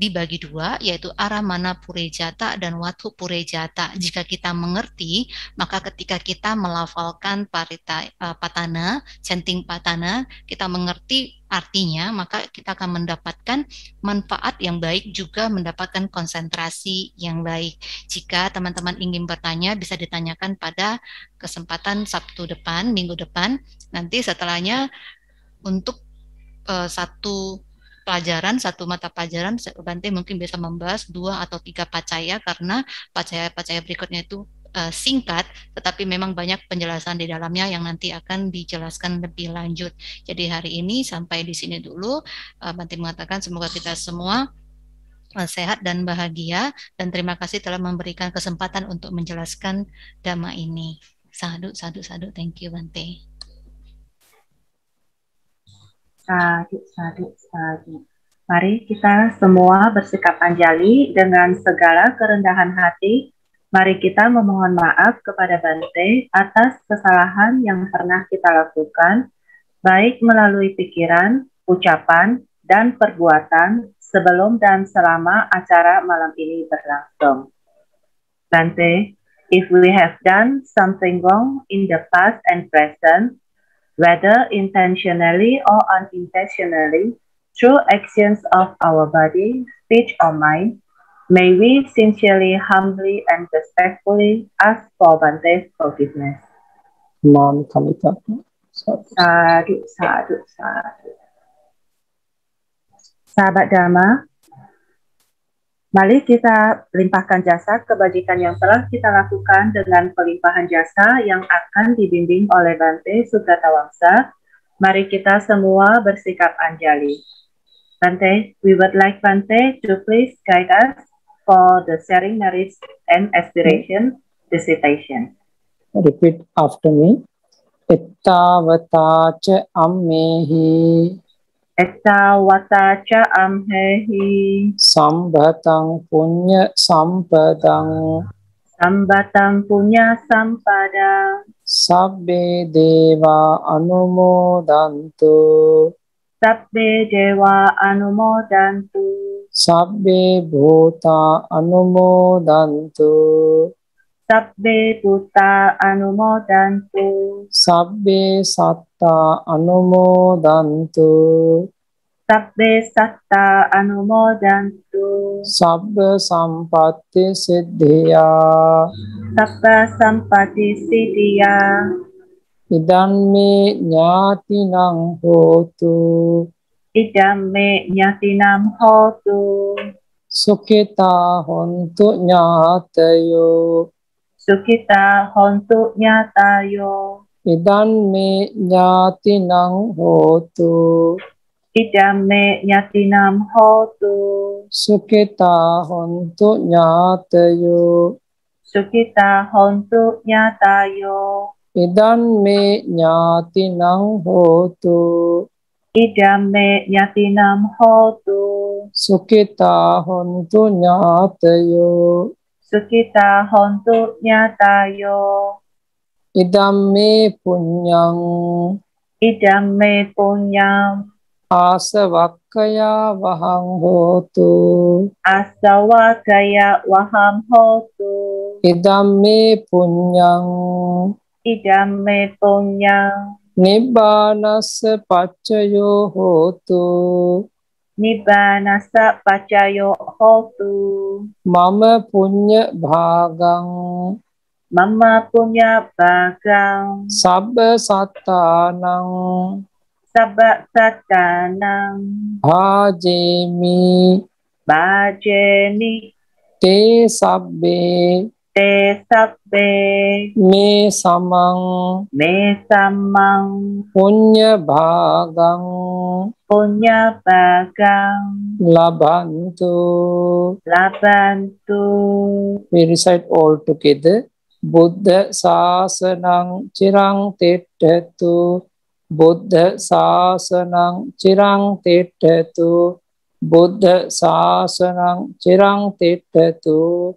dibagi dua, yaitu arah mana pure jata dan watu jata. Jika kita mengerti, maka ketika kita melafalkan parita, uh, patana, centing patana, kita mengerti artinya, maka kita akan mendapatkan manfaat yang baik juga mendapatkan konsentrasi yang baik. Jika teman-teman ingin bertanya, bisa ditanyakan pada kesempatan Sabtu depan, minggu depan. Nanti setelahnya untuk uh, satu pelajaran satu mata pelajaran Bante mungkin bisa membahas dua atau tiga pacaya karena pacaya-pacaya berikutnya itu uh, singkat tetapi memang banyak penjelasan di dalamnya yang nanti akan dijelaskan lebih lanjut. Jadi hari ini sampai di sini dulu uh, eh, Bante mengatakan semoga kita semua eh, sehat dan bahagia dan terima kasih telah memberikan kesempatan untuk menjelaskan dhamma ini. Sadu, sadu, sadu. Thank you, Bante. Sadu, sadu, sadu. Mari kita semua bersikap anjali dengan segala kerendahan hati. Mari kita memohon maaf kepada Bante atas kesalahan yang pernah kita lakukan, baik melalui pikiran, ucapan, dan perbuatan sebelum dan selama acara malam ini berlangsung. Bante, if we have done something wrong in the past and present, whether intentionally or unintentionally, through actions of our body, speech, or mind, may we sincerely, humbly, and respectfully ask for Bhante's forgiveness. Mom, Kamita. Sadhu, sadhu, sadhu. Sahabat Dharma, Mari kita limpahkan jasa kebajikan yang telah kita lakukan dengan pelimpahan jasa yang akan dibimbing oleh Bante Sugata Wangsa. Mari kita semua bersikap anjali. Bante, we would like Bante to please guide us for the sharing merits and aspiration dissertation. Repeat after me. Itta vata ca ammehi එසවතාච අම්හෙහි සම්බතං පුඤ්ඤ සම්පදං සම්බතං පුඤ්ඤ සම්පදා සබ්බේ දේවා අනුමෝදන්තු සබ්බේ දේවා අනුමෝදන්තු සබ්බේ භූතා අනුමෝදන්තු Sabbe Buddha Anumodantu. Sabbe Satta Anumodantu. Sabbe Satta Anumodantu. Sabbe Sampati Siddhiya. Sabbe Sampati Siddhiya. Idam me nyati nang hotu. Idam me nyati nang tu. Sukita hontu nyatayo sukita hontu nyatayo. Idam me nyatinang hotu. Idam me nyatinam hotu. Sukita hontu nyatayo. Sukita hontu nyatayo. Idam me nyatinang hotu. Idam me nyatinam hotu. Sukita hontu nyatayo. Sukita hontu Idam Idame punyang. Idame punyang. Asavakaya waham hotu. wakaya waham hotu. Idame punyang. Idame punyang. Nibbanasa ho hotu. Nibbanasa pacayo hotu. Mama punya bhagang. Mama punya bhagang. Sabba satanang. Sabba satanang. Bhajemi. Bhajemi. Te sabbe te sabbe me samang me samang punya bagang, punya bagang, labantu labantu we recite all together buddha sasanang cirang tu, buddha sasanang cirang tu, buddha sasanang cirang tu.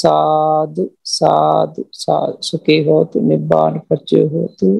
साधु साधु साधु सुखी हो तो निब्बान परिचय हो तो